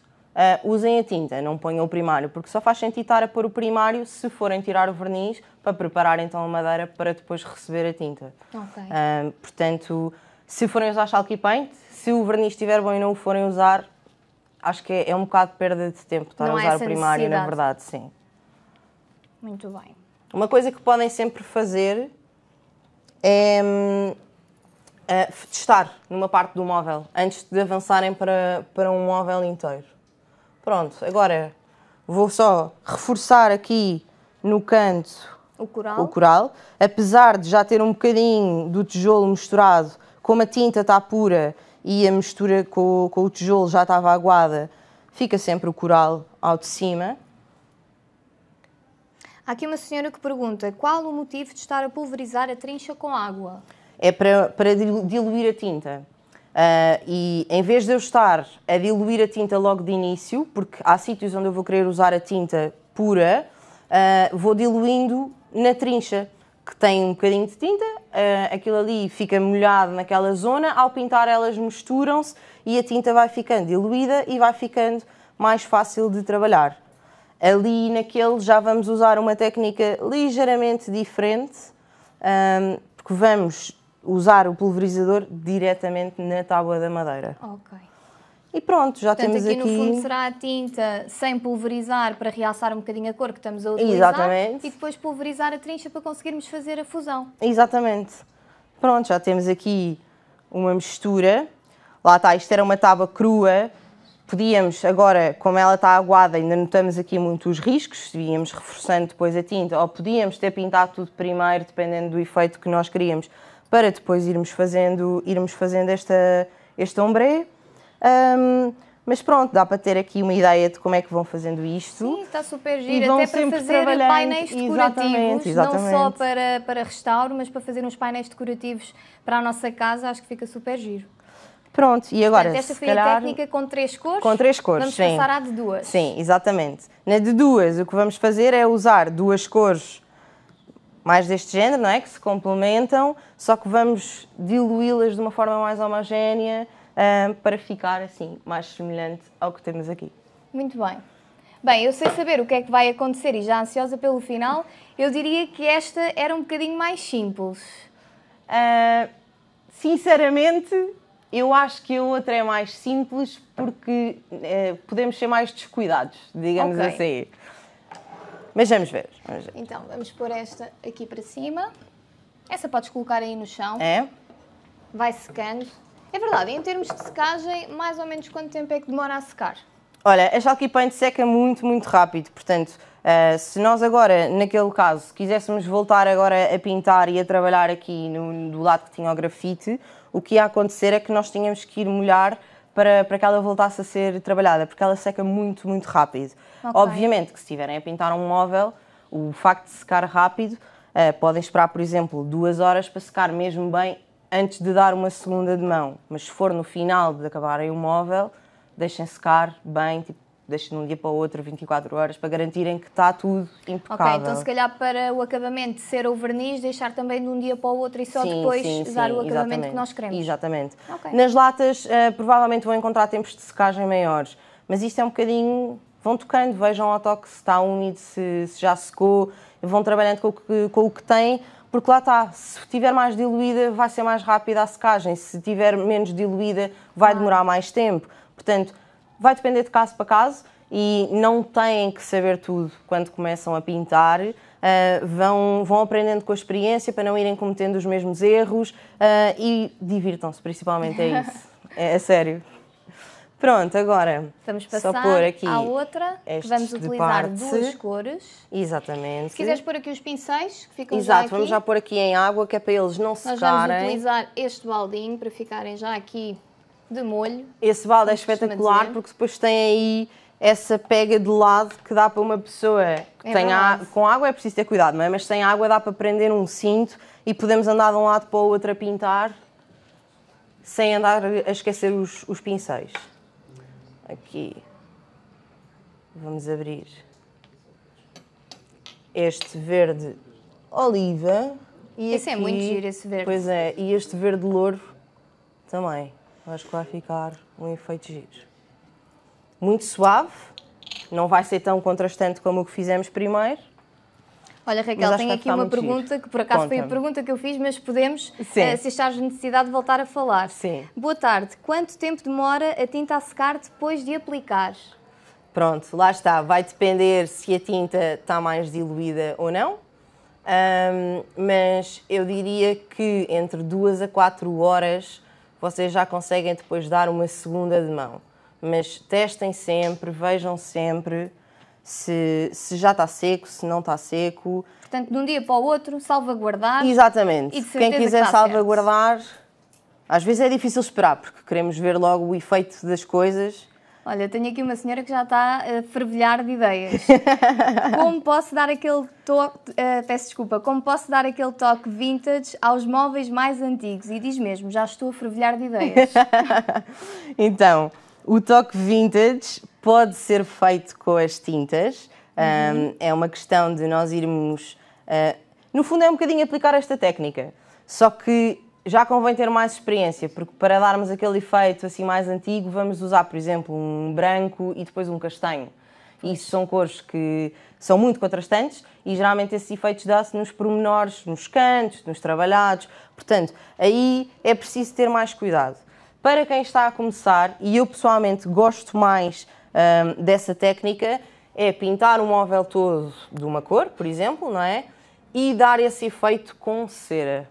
uh, usem a tinta, não ponham o primário, porque só faz sentido estar a pôr o primário se forem tirar o verniz para preparar então a madeira para depois receber a tinta. Ok. Uh, portanto, se forem usar chalky paint, se o verniz estiver bom e não o forem usar, acho que é, é um bocado perda de tempo estar não a é usar o primário, na verdade, sim. Muito bem. Uma coisa que podem sempre fazer é uh, testar numa parte do móvel, antes de avançarem para, para um móvel inteiro. Pronto, agora vou só reforçar aqui no canto o coral. o coral. Apesar de já ter um bocadinho do tijolo misturado, como a tinta está pura e a mistura com, com o tijolo já estava aguada, fica sempre o coral ao de cima. Há aqui uma senhora que pergunta qual o motivo de estar a pulverizar a trincha com água? É para, para diluir a tinta. Uh, e em vez de eu estar a diluir a tinta logo de início, porque há sítios onde eu vou querer usar a tinta pura, uh, vou diluindo na trincha que tem um bocadinho de tinta, uh, aquilo ali fica molhado naquela zona, ao pintar elas misturam-se e a tinta vai ficando diluída e vai ficando mais fácil de trabalhar. Ali naquele já vamos usar uma técnica ligeiramente diferente, um, ehm, porque vamos usar o pulverizador diretamente na tábua da madeira. Okay. E pronto, já Portanto, temos aqui... aqui no fundo será a tinta sem pulverizar para realçar um bocadinho a cor que estamos a utilizar. Exatamente. E depois pulverizar a trincha para conseguirmos fazer a fusão. Exatamente. Pronto, já temos aqui uma mistura. Lá está, isto era uma tábua crua. Podíamos, agora, como ela está aguada, ainda notamos aqui muito os riscos, íamos reforçando depois a tinta, ou podíamos ter pintado tudo primeiro, dependendo do efeito que nós queríamos, para depois irmos fazendo, irmos fazendo esta, este ombre. Um, mas pronto, dá para ter aqui uma ideia de como é que vão fazendo isto. Sim, está super giro, e vão até para fazer painéis decorativos, exatamente, exatamente. não só para, para restauro, mas para fazer uns painéis decorativos para a nossa casa, acho que fica super giro. Pronto, e agora, Portanto, esta foi calhar, a técnica com três cores? Com três cores, Vamos sim. passar à de duas. Sim, exatamente. Na de duas, o que vamos fazer é usar duas cores mais deste género, não é? Que se complementam, só que vamos diluí-las de uma forma mais homogénea, para ficar assim mais semelhante ao que temos aqui. Muito bem. Bem, eu sei saber o que é que vai acontecer e já ansiosa pelo final, eu diria que esta era um bocadinho mais simples. Uh, sinceramente, eu acho que a outra é mais simples porque uh, podemos ser mais descuidados, digamos okay. assim. Mas vamos ver, vamos ver. Então, vamos pôr esta aqui para cima. Essa podes colocar aí no chão. É. Vai secando. É verdade, em termos de secagem, mais ou menos quanto tempo é que demora a secar? Olha, a chalky paint seca muito, muito rápido, portanto, uh, se nós agora, naquele caso, quiséssemos voltar agora a pintar e a trabalhar aqui no, do lado que tinha o grafite, o que ia acontecer é que nós tínhamos que ir molhar para, para que ela voltasse a ser trabalhada, porque ela seca muito, muito rápido. Okay. Obviamente que se estiverem a pintar um móvel, o facto de secar rápido, uh, podem esperar, por exemplo, duas horas para secar mesmo bem antes de dar uma segunda de mão. Mas se for no final de acabarem o móvel, deixem secar bem, tipo, deixem de um dia para o outro 24 horas para garantirem que está tudo impecável. Ok, então se calhar para o acabamento ser o verniz, deixar também de um dia para o outro e só sim, depois sim, sim, dar o acabamento exatamente. que nós queremos. Exatamente. Okay. Nas latas uh, provavelmente vão encontrar tempos de secagem maiores, mas isto é um bocadinho... Vão tocando, vejam ao toque se está úmido, se, se já secou, vão trabalhando com o que, com o que têm, porque lá está, se estiver mais diluída, vai ser mais rápida a secagem, se estiver menos diluída, vai demorar mais tempo. Portanto, vai depender de caso para caso e não têm que saber tudo quando começam a pintar. Uh, vão, vão aprendendo com a experiência para não irem cometendo os mesmos erros uh, e divirtam-se, principalmente é isso. [LAUGHS] É, é sério. Pronto, agora vamos passar só pôr aqui à outra, que vamos utilizar duas cores. Exatamente. Se quiseres pôr aqui os pincéis, que ficam Exato, já aqui. vamos já pôr aqui em água, que é para eles não Nós secarem. vamos utilizar este baldinho para ficarem já aqui de molho. Esse balde é espetacular porque depois tem aí essa pega de lado que dá para uma pessoa que é tenha com água é preciso ter cuidado, não é? Mas sem água dá para prender um cinto e podemos andar de um lado para o outro a pintar sem andar a esquecer os, os pincéis aqui, vamos abrir este verde oliva. E esse é aqui, é muito giro, esse verde. Pois é, e este verde louro também. Acho que vai ficar um efeito giro. Muito suave, não vai ser tão contrastante como o que fizemos primeiro, Olha, Raquel, tenho aqui uma pergunta que por acaso foi a pergunta que eu fiz, mas podemos, uh, se achares necessidade, voltar a falar. Sim. Boa tarde. Quanto tempo demora a tinta a secar depois de aplicar? Pronto, lá está. Vai depender se a tinta está mais diluída ou não. Um, mas eu diria que entre duas a quatro horas vocês já conseguem depois dar uma segunda de mão. Mas testem sempre, vejam sempre se, se já está seco, se não está seco. Portanto, de um dia para o outro, salvaguardar. Exatamente. E Quem quiser que salvaguardar, certo. às vezes é difícil esperar, porque queremos ver logo o efeito das coisas. Olha, tenho aqui uma senhora que já está a fervilhar de ideias. [LAUGHS] como posso dar aquele toque, uh, peço desculpa, como posso dar aquele toque vintage aos móveis mais antigos? E diz mesmo, já estou a fervilhar de ideias. [LAUGHS] então, o toque vintage pode ser feito com as tintas. Uhum. Um, é uma questão de nós irmos. Uh, no fundo, é um bocadinho aplicar esta técnica. Só que já convém ter mais experiência, porque para darmos aquele efeito assim mais antigo, vamos usar, por exemplo, um branco e depois um castanho. Isso são cores que são muito contrastantes e geralmente esses efeitos dá-se nos pormenores, nos cantos, nos trabalhados. Portanto, aí é preciso ter mais cuidado. Para quem está a começar, e eu pessoalmente gosto mais um, dessa técnica, é pintar um móvel todo de uma cor, por exemplo, não é? E dar esse efeito com cera.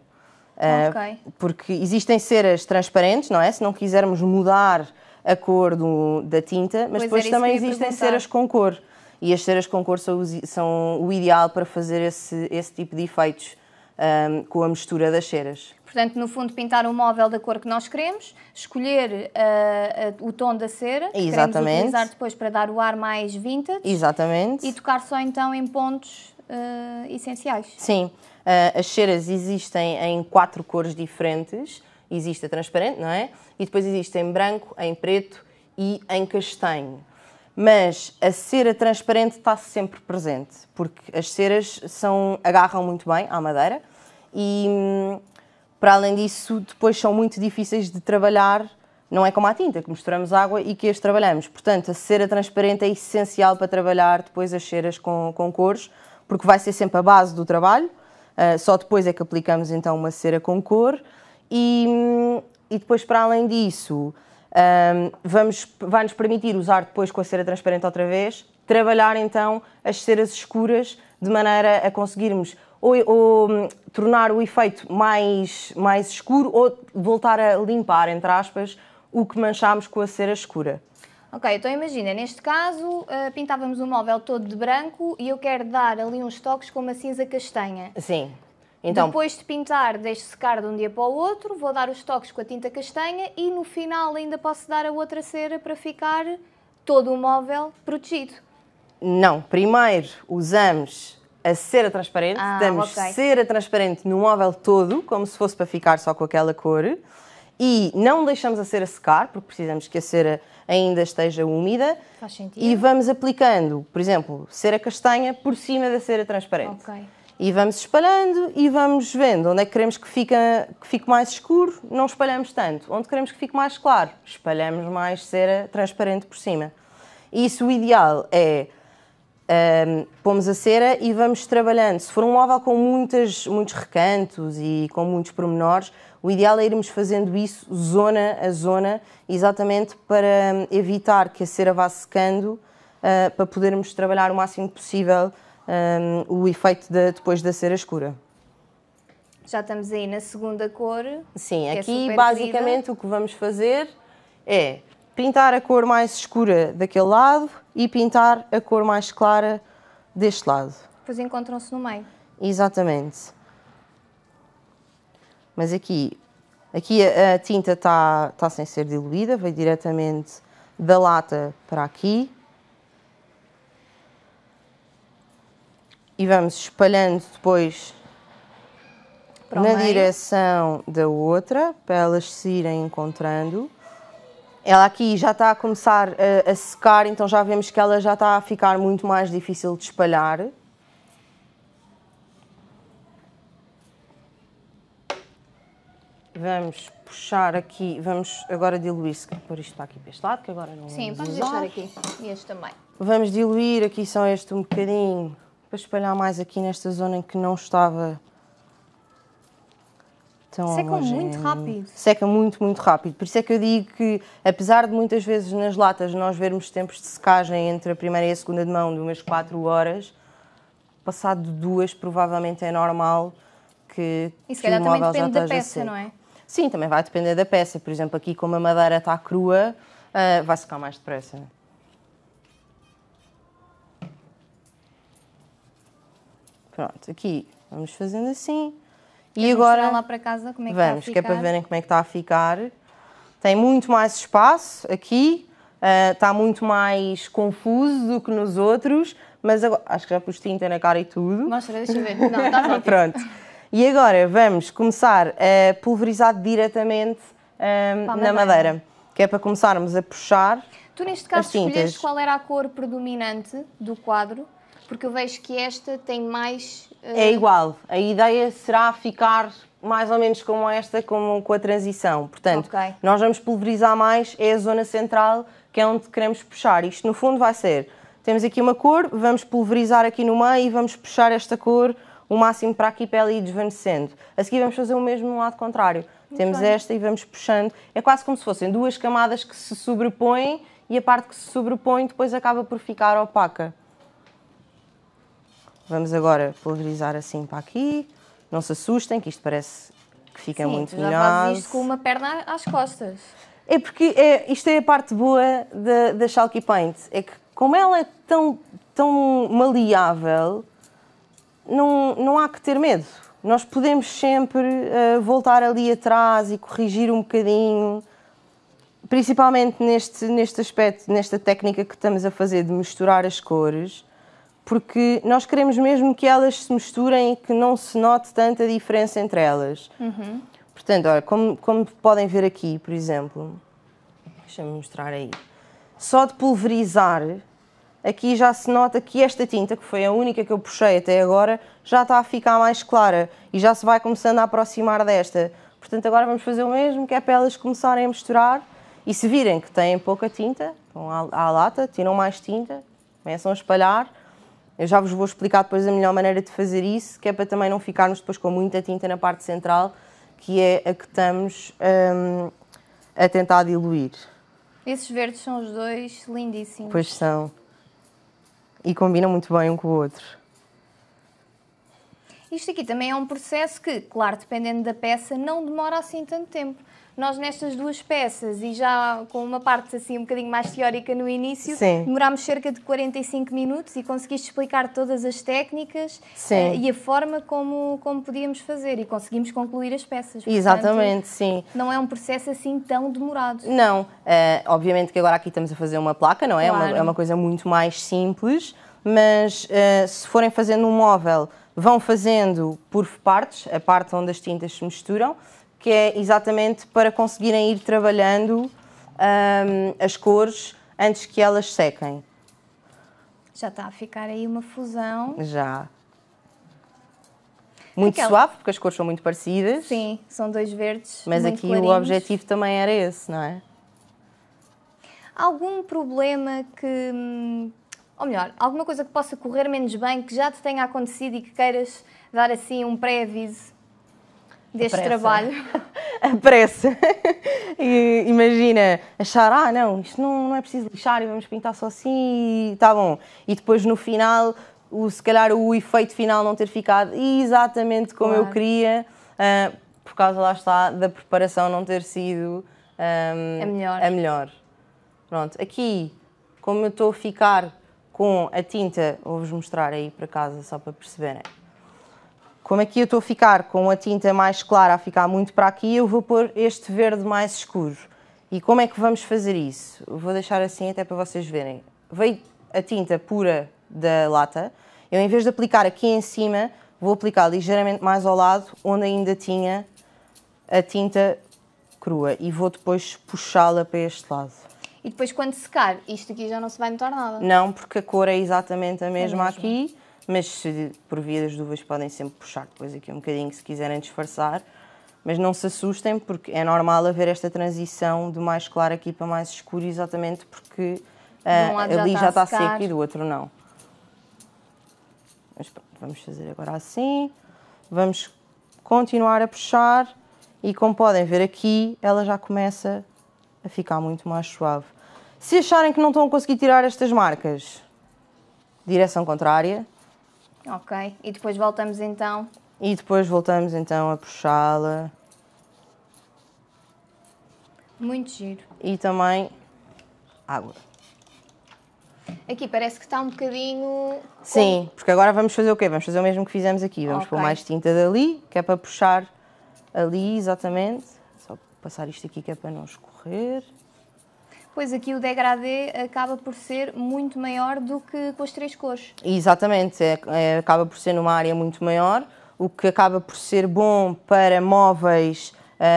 Ah, ok. Uh, porque existem ceras transparentes, não é? Se não quisermos mudar a cor do, da tinta, mas pois depois também existem perguntar. ceras com cor. E as ceras com cor são, são o ideal para fazer esse, esse tipo de efeitos um, com a mistura das ceras. Portanto, no fundo, pintar o um móvel da cor que nós queremos, escolher uh, uh, o tom da cera, Exatamente. que queremos utilizar depois para dar o ar mais vintage. Exatamente. E tocar só então em pontos uh, essenciais. Sim. as ceras existem em quatro cores diferentes. Existe a transparente, não é? E depois existe em branco, em preto e em castanho mas a cera transparente está sempre presente, porque as ceras são, agarram muito bem à madeira e, hum, para além disso, depois são muito difíceis de trabalhar, não é como a tinta, que misturamos água e que as trabalhamos. Portanto, a cera transparente é essencial para trabalhar depois as ceras com, com cores, porque vai ser sempre a base do trabalho, uh, só depois é que aplicamos então uma cera com cor. E, e depois, para além disso, um, ah, vamos, vai nos permitir usar depois com a cera transparente outra vez, trabalhar então as ceras escuras de maneira a conseguirmos ou, ou, tornar o efeito mais, mais escuro ou voltar a limpar, entre aspas, o que manchámos com a cera escura. Ok, então imagina, neste caso eh, pintávamos o móvel todo de branco e eu quero dar ali uns toques com uma cinza castanha. Sim. Então, Depois de pintar, deixo secar de um dia para o outro, vou dar os toques com a tinta castanha e no final ainda posso dar a outra cera para ficar todo o móvel protegido. Não, primeiro usamos a cera transparente, ah, damos okay. cera transparente no móvel todo, como se fosse para ficar só com aquela cor, e não deixamos a cera secar, porque precisamos que a cera ainda esteja úmida. Faz sentido. E vamos aplicando, por exemplo, cera castanha por cima da cera transparente. Okay. E vamos espalhando e vamos vendo onde é que queremos que, fique que fique mais escuro, não espalhamos tanto. Onde queremos que fique mais claro, espalhamos mais cera transparente por cima. E isso o ideal é um, pomos a cera e vamos trabalhando. Se for um móvel com muitas, muitos recantos e com muitos pormenores, o ideal é irmos fazendo isso zona a zona, exatamente para hum, evitar que a cera vá secando, uh, para podermos trabalhar o máximo possível um, o efeito de, depois da cera escura. Já estamos aí na segunda cor. Sim, é aqui é basicamente querida. o que vamos fazer é pintar a cor mais escura daquele lado e pintar a cor mais clara deste lado. Depois encontram-se no meio. Exatamente. Mas aqui, aqui a, tinta está tá sem ser diluída, vai diretamente da lata para aqui. E vamos espalhando depois na meio. direção da outra, para elas se irem encontrando. Ela aqui já está a começar a, eh, a secar, então já vemos que ela já está a ficar muito mais difícil de espalhar. Vamos puxar aqui, vamos agora diluir-se, por isto para aqui para este lado, que agora não Sim, vamos é deixar aqui e este também. Vamos diluir aqui só este um bocadinho, para espalhar mais aqui nesta zona em que não estava seca muito rápido. Seca muito, muito rápido. Por isso é que eu digo que, apesar de muitas vezes nas latas nós vermos tempos de secagem entre a primeira e a segunda de mão de umas 4 horas, passado duas provavelmente é normal que. E se calhar também depende da peça, não é? Sim, também vai depender da peça. Por exemplo, aqui como a madeira está crua, uh, vai secar mais depressa. Pronto, aqui vamos fazendo assim. E agora lá para casa como é que tá vamos, que é para verem como é que está a ficar. Tem muito mais espaço aqui, uh, eh, está muito mais confuso do que nos outros, mas agora, acho que já pus tinta na cara e tudo. Mostra, deixa eu ver. [LAUGHS] Não, está Pronto. E agora vamos começar a pulverizar diretamente ehm, na madeira. madeira, que é para começarmos a puxar. Tu neste caso escolheste qual era a cor predominante do quadro porque eu vejo que esta tem mais. Uh... É igual. A ideia será ficar mais ou menos como esta, como com a transição. Portanto, okay. nós vamos pulverizar mais, é a zona central que é onde queremos puxar. Isto no fundo vai ser, temos aqui uma cor, vamos pulverizar aqui no meio e vamos puxar esta cor o máximo para aqui para ela ir desvanecendo. A seguir vamos fazer o mesmo no lado contrário. Muito temos bem. esta e vamos puxando. É quase como se fossem duas camadas que se sobrepõem e a parte que se sobrepõe depois acaba por ficar opaca. Vamos agora pulverizar assim para aqui. Não se assustem, que isto parece que fica Sim, muito melhor. já isto com uma perna às costas. É porque é, isto é a parte boa da, da Chalky Paint. É que como ela é tão, tão maleável, não, não há que ter medo. Nós podemos sempre uh, voltar ali atrás e corrigir um bocadinho, principalmente neste, neste aspecto, nesta técnica que estamos a fazer de misturar as cores porque nós queremos mesmo que elas se misturem e que não se note tanta diferença entre elas. Uhum. Portanto, olha, como, como podem ver aqui, por exemplo, deixa-me mostrar aí, só de pulverizar, aqui já se nota que esta tinta, que foi a única que eu puxei até agora, já está a ficar mais clara e já se vai começando a aproximar desta. Portanto, agora vamos fazer o mesmo, que é para elas começarem a misturar e se virem que têm pouca tinta, à, à lata, tiram mais tinta, começam a espalhar eu já vos vou explicar depois a melhor maneira de fazer isso, que é para também não ficarmos depois com muita tinta na parte central, que é a que estamos um, a tentar diluir. Esses verdes são os dois lindíssimos. Pois são. E combinam muito bem um com o outro. Isto aqui também é um processo que, claro, dependendo da peça, não demora assim tanto tempo nós nestas duas peças e já com uma parte assim um bocadinho mais teórica no início, Sim. demorámos cerca de 45 minutos e conseguiste explicar todas as técnicas uh, e a forma como, como podíamos fazer e conseguimos concluir as peças. Exatamente, sim. Não é um processo assim tão demorado. Não, uh, obviamente que agora aqui estamos a fazer uma placa, não é? é claro. Uma, é uma coisa muito mais simples, mas uh, se forem fazendo um móvel, vão fazendo por partes, a parte onde as tintas se misturam, que é exatamente para conseguirem ir trabalhando um, as cores antes que elas sequem. Já está a ficar aí uma fusão. Já. Muito Aquela... suave, porque as cores são muito parecidas. Sim, são dois verdes. Mas aqui clarinhos. o objetivo também era esse, não é? Algum problema que. Hum, ou melhor, alguma coisa que possa correr menos bem, que já te tenha acontecido e que queiras dar assim um pré-aviso deste trabalho. apressa [LAUGHS] e, imagina, achar, ah não, isto não, não é preciso lixar e vamos pintar só assim e tá bom. E depois no final, o, se calhar o efeito final não ter ficado exatamente como claro. eu queria, uh, por causa lá está da preparação não ter sido um, ah, a, melhor. a melhor. Pronto, aqui, como eu estou a ficar com a tinta, vou-vos mostrar aí para casa só para perceberem. Como aqui é eu estou a ficar com a tinta mais clara a ficar muito para aqui, eu vou pôr este verde mais escuro. E como é que vamos fazer isso? Vou deixar assim até para vocês verem. Veio a tinta pura da lata, eu em vez de aplicar aqui em cima, vou aplicar ligeiramente mais ao lado, onde ainda tinha a tinta crua e vou depois puxá-la para este lado. E depois quando secar, isto aqui já não se vai notar nada? Não, porque a cor é exatamente a é mesma é aqui mas se, por via das dúvidas podem sempre puxar depois aqui um bocadinho se quiserem disfarçar. Mas não se assustem, porque é normal haver esta transição de mais claro aqui para mais escuro, exatamente porque uh, ali já está, já está seco e do outro não. Mas pronto, vamos fazer agora assim. Vamos continuar a puxar e como podem ver aqui, ela já começa a ficar muito mais suave. Se acharem que não estão a conseguir tirar estas marcas, direção contrária, Ok, e depois voltamos então. E depois voltamos então a puxá-la. Muito giro. E também água. Aqui parece que está um bocadinho... Sim, porque agora vamos fazer o quê? Vamos fazer o mesmo que fizemos aqui. Vamos okay. pôr mais tinta dali, que é para puxar ali, exatamente. Só passar isto aqui que é para não escorrer pois aqui o degradê acaba por ser muito maior do que com as três cores. Exatamente, é, é, acaba por ser numa área muito maior, o que acaba por ser bom para móveis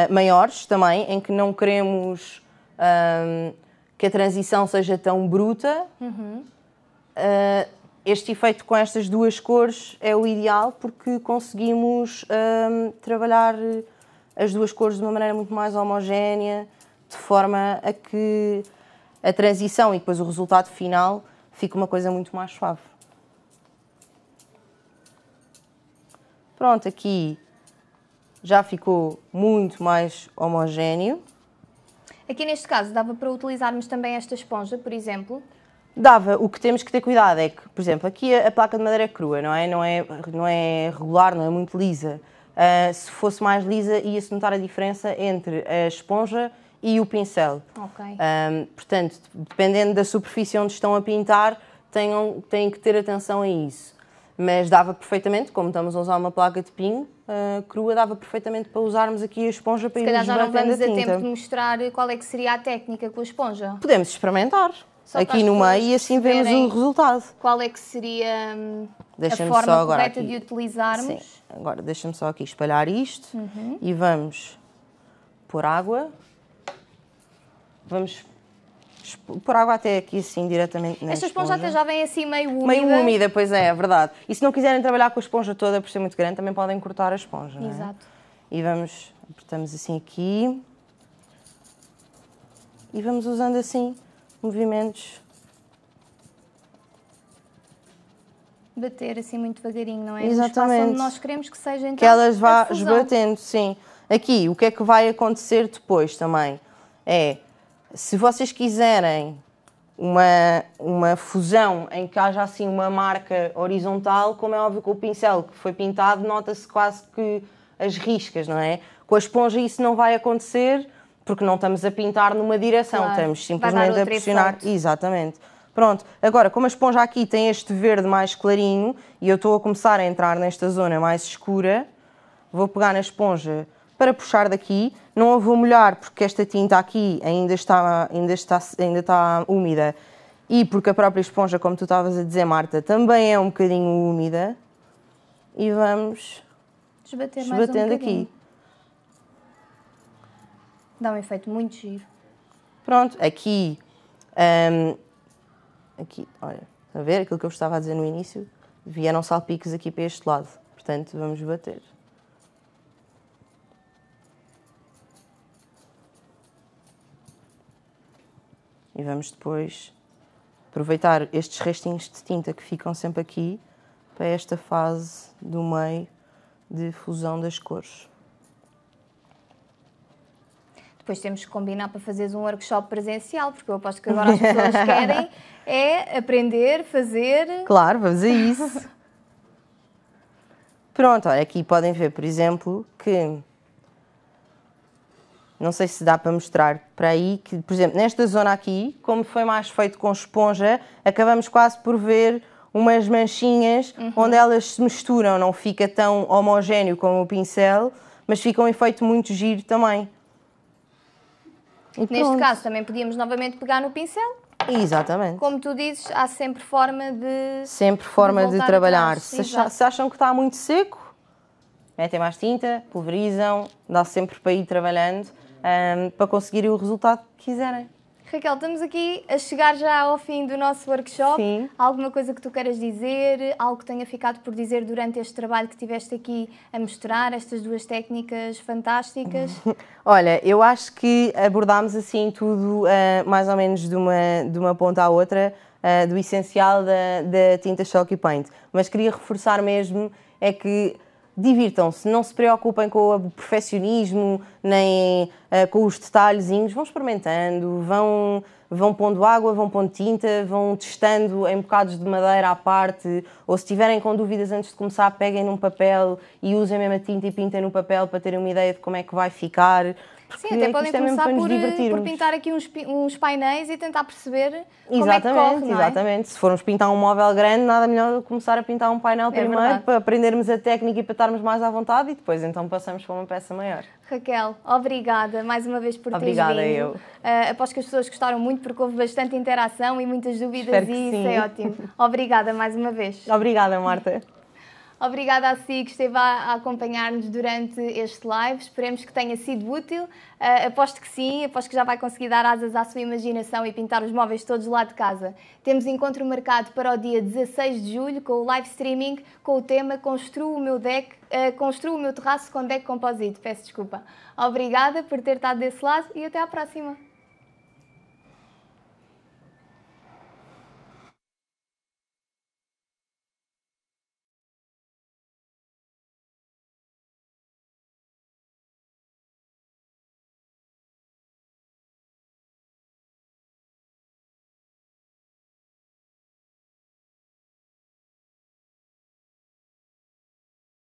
uh, maiores também, em que não queremos ehm, que a transição seja tão bruta. Uhum. Uh, este efeito com estas duas cores é o ideal porque conseguimos um, ehm, trabalhar as duas cores de uma maneira muito mais homogénea de forma a que a transição e depois o resultado final fique uma coisa muito mais suave. Pronto, aqui já ficou muito mais homogéneo. Aqui neste caso dava para utilizarmos também esta esponja, por exemplo? Dava. O que temos que ter cuidado é que, por exemplo, aqui a, placa de madeira é crua, não é? Não é, não é regular, não é muito lisa. Uh, se fosse mais lisa, ia-se notar a diferença entre a esponja e o pincel. Okay. Um, portanto, dependendo da superfície onde estão a pintar, tenham, têm que ter atenção a isso. Mas dava perfeitamente, como estamos a usar uma placa de pinho uh, ah, crua, dava perfeitamente para usarmos aqui a esponja para Se calhar já não vamos a, a tempo de mostrar qual é que seria a técnica com a esponja. Podemos experimentar. Só aqui no meio e assim vemos o resultado. Qual é que seria hum, a forma correta de utilizarmos? Sim. Agora deixa-me só aqui espalhar isto uhum. e vamos pôr água Vamos por água até aqui assim diretamente na Esta esponja, esponja até já vem assim meio úmida. Meio úmida, pois é, é verdade. E se não quiserem trabalhar com a esponja toda por ser muito grande, também podem cortar a esponja, não é? E vamos, apertamos assim aqui. E vamos usando assim movimentos. Bater assim muito devagarinho, não é? Exatamente. nós queremos que seja então, Que elas vá esbatendo, sim. Aqui, o que é que vai acontecer depois também? É se vocês quiserem uma, uma fusão em que haja assim uma marca horizontal, como é óbvio com o pincel que foi pintado, nota-se quase que as riscas, não é? Com a esponja isso não vai acontecer porque não estamos a pintar numa direção, claro. estamos simplesmente a pressionar. Ponto. Exatamente. Pronto, agora, como a esponja aqui tem este verde mais clarinho e eu estou a começar a entrar nesta zona mais escura, vou pegar na esponja para puxar daqui não a vou molhar porque esta tinta aqui ainda está, ainda está, ainda está úmida e porque a própria esponja, como tu estavas a dizer, Marta, também é um bocadinho úmida. E vamos Desbater desbatendo um aqui. Dá um efeito muito giro. Pronto, aqui, um, aqui, olha, a ver aquilo que eu estava a dizer no início? Vieram salpicos aqui para este lado, portanto vamos bater. E vamos depois aproveitar estes restinhos de tinta que ficam sempre aqui para esta fase do meio de fusão das cores. Depois temos que combinar para fazeres um workshop presencial, porque eu aposto que agora as pessoas [LAUGHS] querem é aprender, fazer. Claro, vamos a isso. [LAUGHS] Pronto, olha, aqui podem ver, por exemplo, que não sei se dá para mostrar para aí, que, por exemplo, nesta zona aqui, como foi mais feito com esponja, acabamos quase por ver umas manchinhas uhum. onde elas se misturam, não fica tão homogéneo como o pincel, mas fica um efeito muito giro também. E Neste caso, também podíamos novamente pegar no pincel. Exatamente. Como tu dizes, há sempre forma de. Sempre forma de, de trabalhar. Se, achar, se acham que está muito seco, metem mais tinta, pulverizam, dá sempre para ir trabalhando um, para conseguirem o resultado que quiserem. Raquel, estamos aqui a chegar já ao fim do nosso workshop. Sim. Alguma coisa que tu queiras dizer, algo que tenha ficado por dizer durante este trabalho que tiveste aqui a mostrar, estas duas técnicas fantásticas? [LAUGHS] Olha, eu acho que abordámos assim tudo uh, mais ou menos de uma, de uma ponta à outra, uh, do essencial da, da tinta Shock e Paint. Mas queria reforçar mesmo é que divirtam-se, não se preocupem com o perfeccionismo, nem uh, com os detalhezinhos, vão experimentando, vão, vão pondo água, vão pondo tinta, vão testando em bocados de madeira à parte, ou se tiverem com dúvidas antes de começar, peguem num papel e usem mesmo a tinta e pintem no papel para terem uma ideia de como é que vai ficar. Sim, até podem é começar por, eh, por, pintar aqui uns, uns, painéis e tentar perceber exatamente, como é que corre, é? Exatamente, se formos pintar um móvel grande, nada melhor começar a pintar um painel é primeiro verdade. para aprendermos a técnica e para estarmos mais à vontade e depois então passamos para uma peça maior. Raquel, obrigada mais uma vez por obrigada teres vindo. Obrigada eu. Uh, aposto que as pessoas gostaram muito porque houve bastante interação e muitas dúvidas e isso sim. é ótimo. [LAUGHS] Obrigada mais uma vez. Obrigada, Marta. Obrigada a si que esteve a acompanhar-nos durante este live. Esperemos que tenha sido útil. Uh, aposto que sim, aposto que já vai conseguir dar asas à sua imaginação e pintar os móveis todos lá de casa. Temos encontro marcado para o dia 16 de julho com o live streaming com o tema Construo o meu deck, uh, ah, construo o meu terraço com deck composite. Peço desculpa. Obrigada por ter estado desse lado e até à próxima.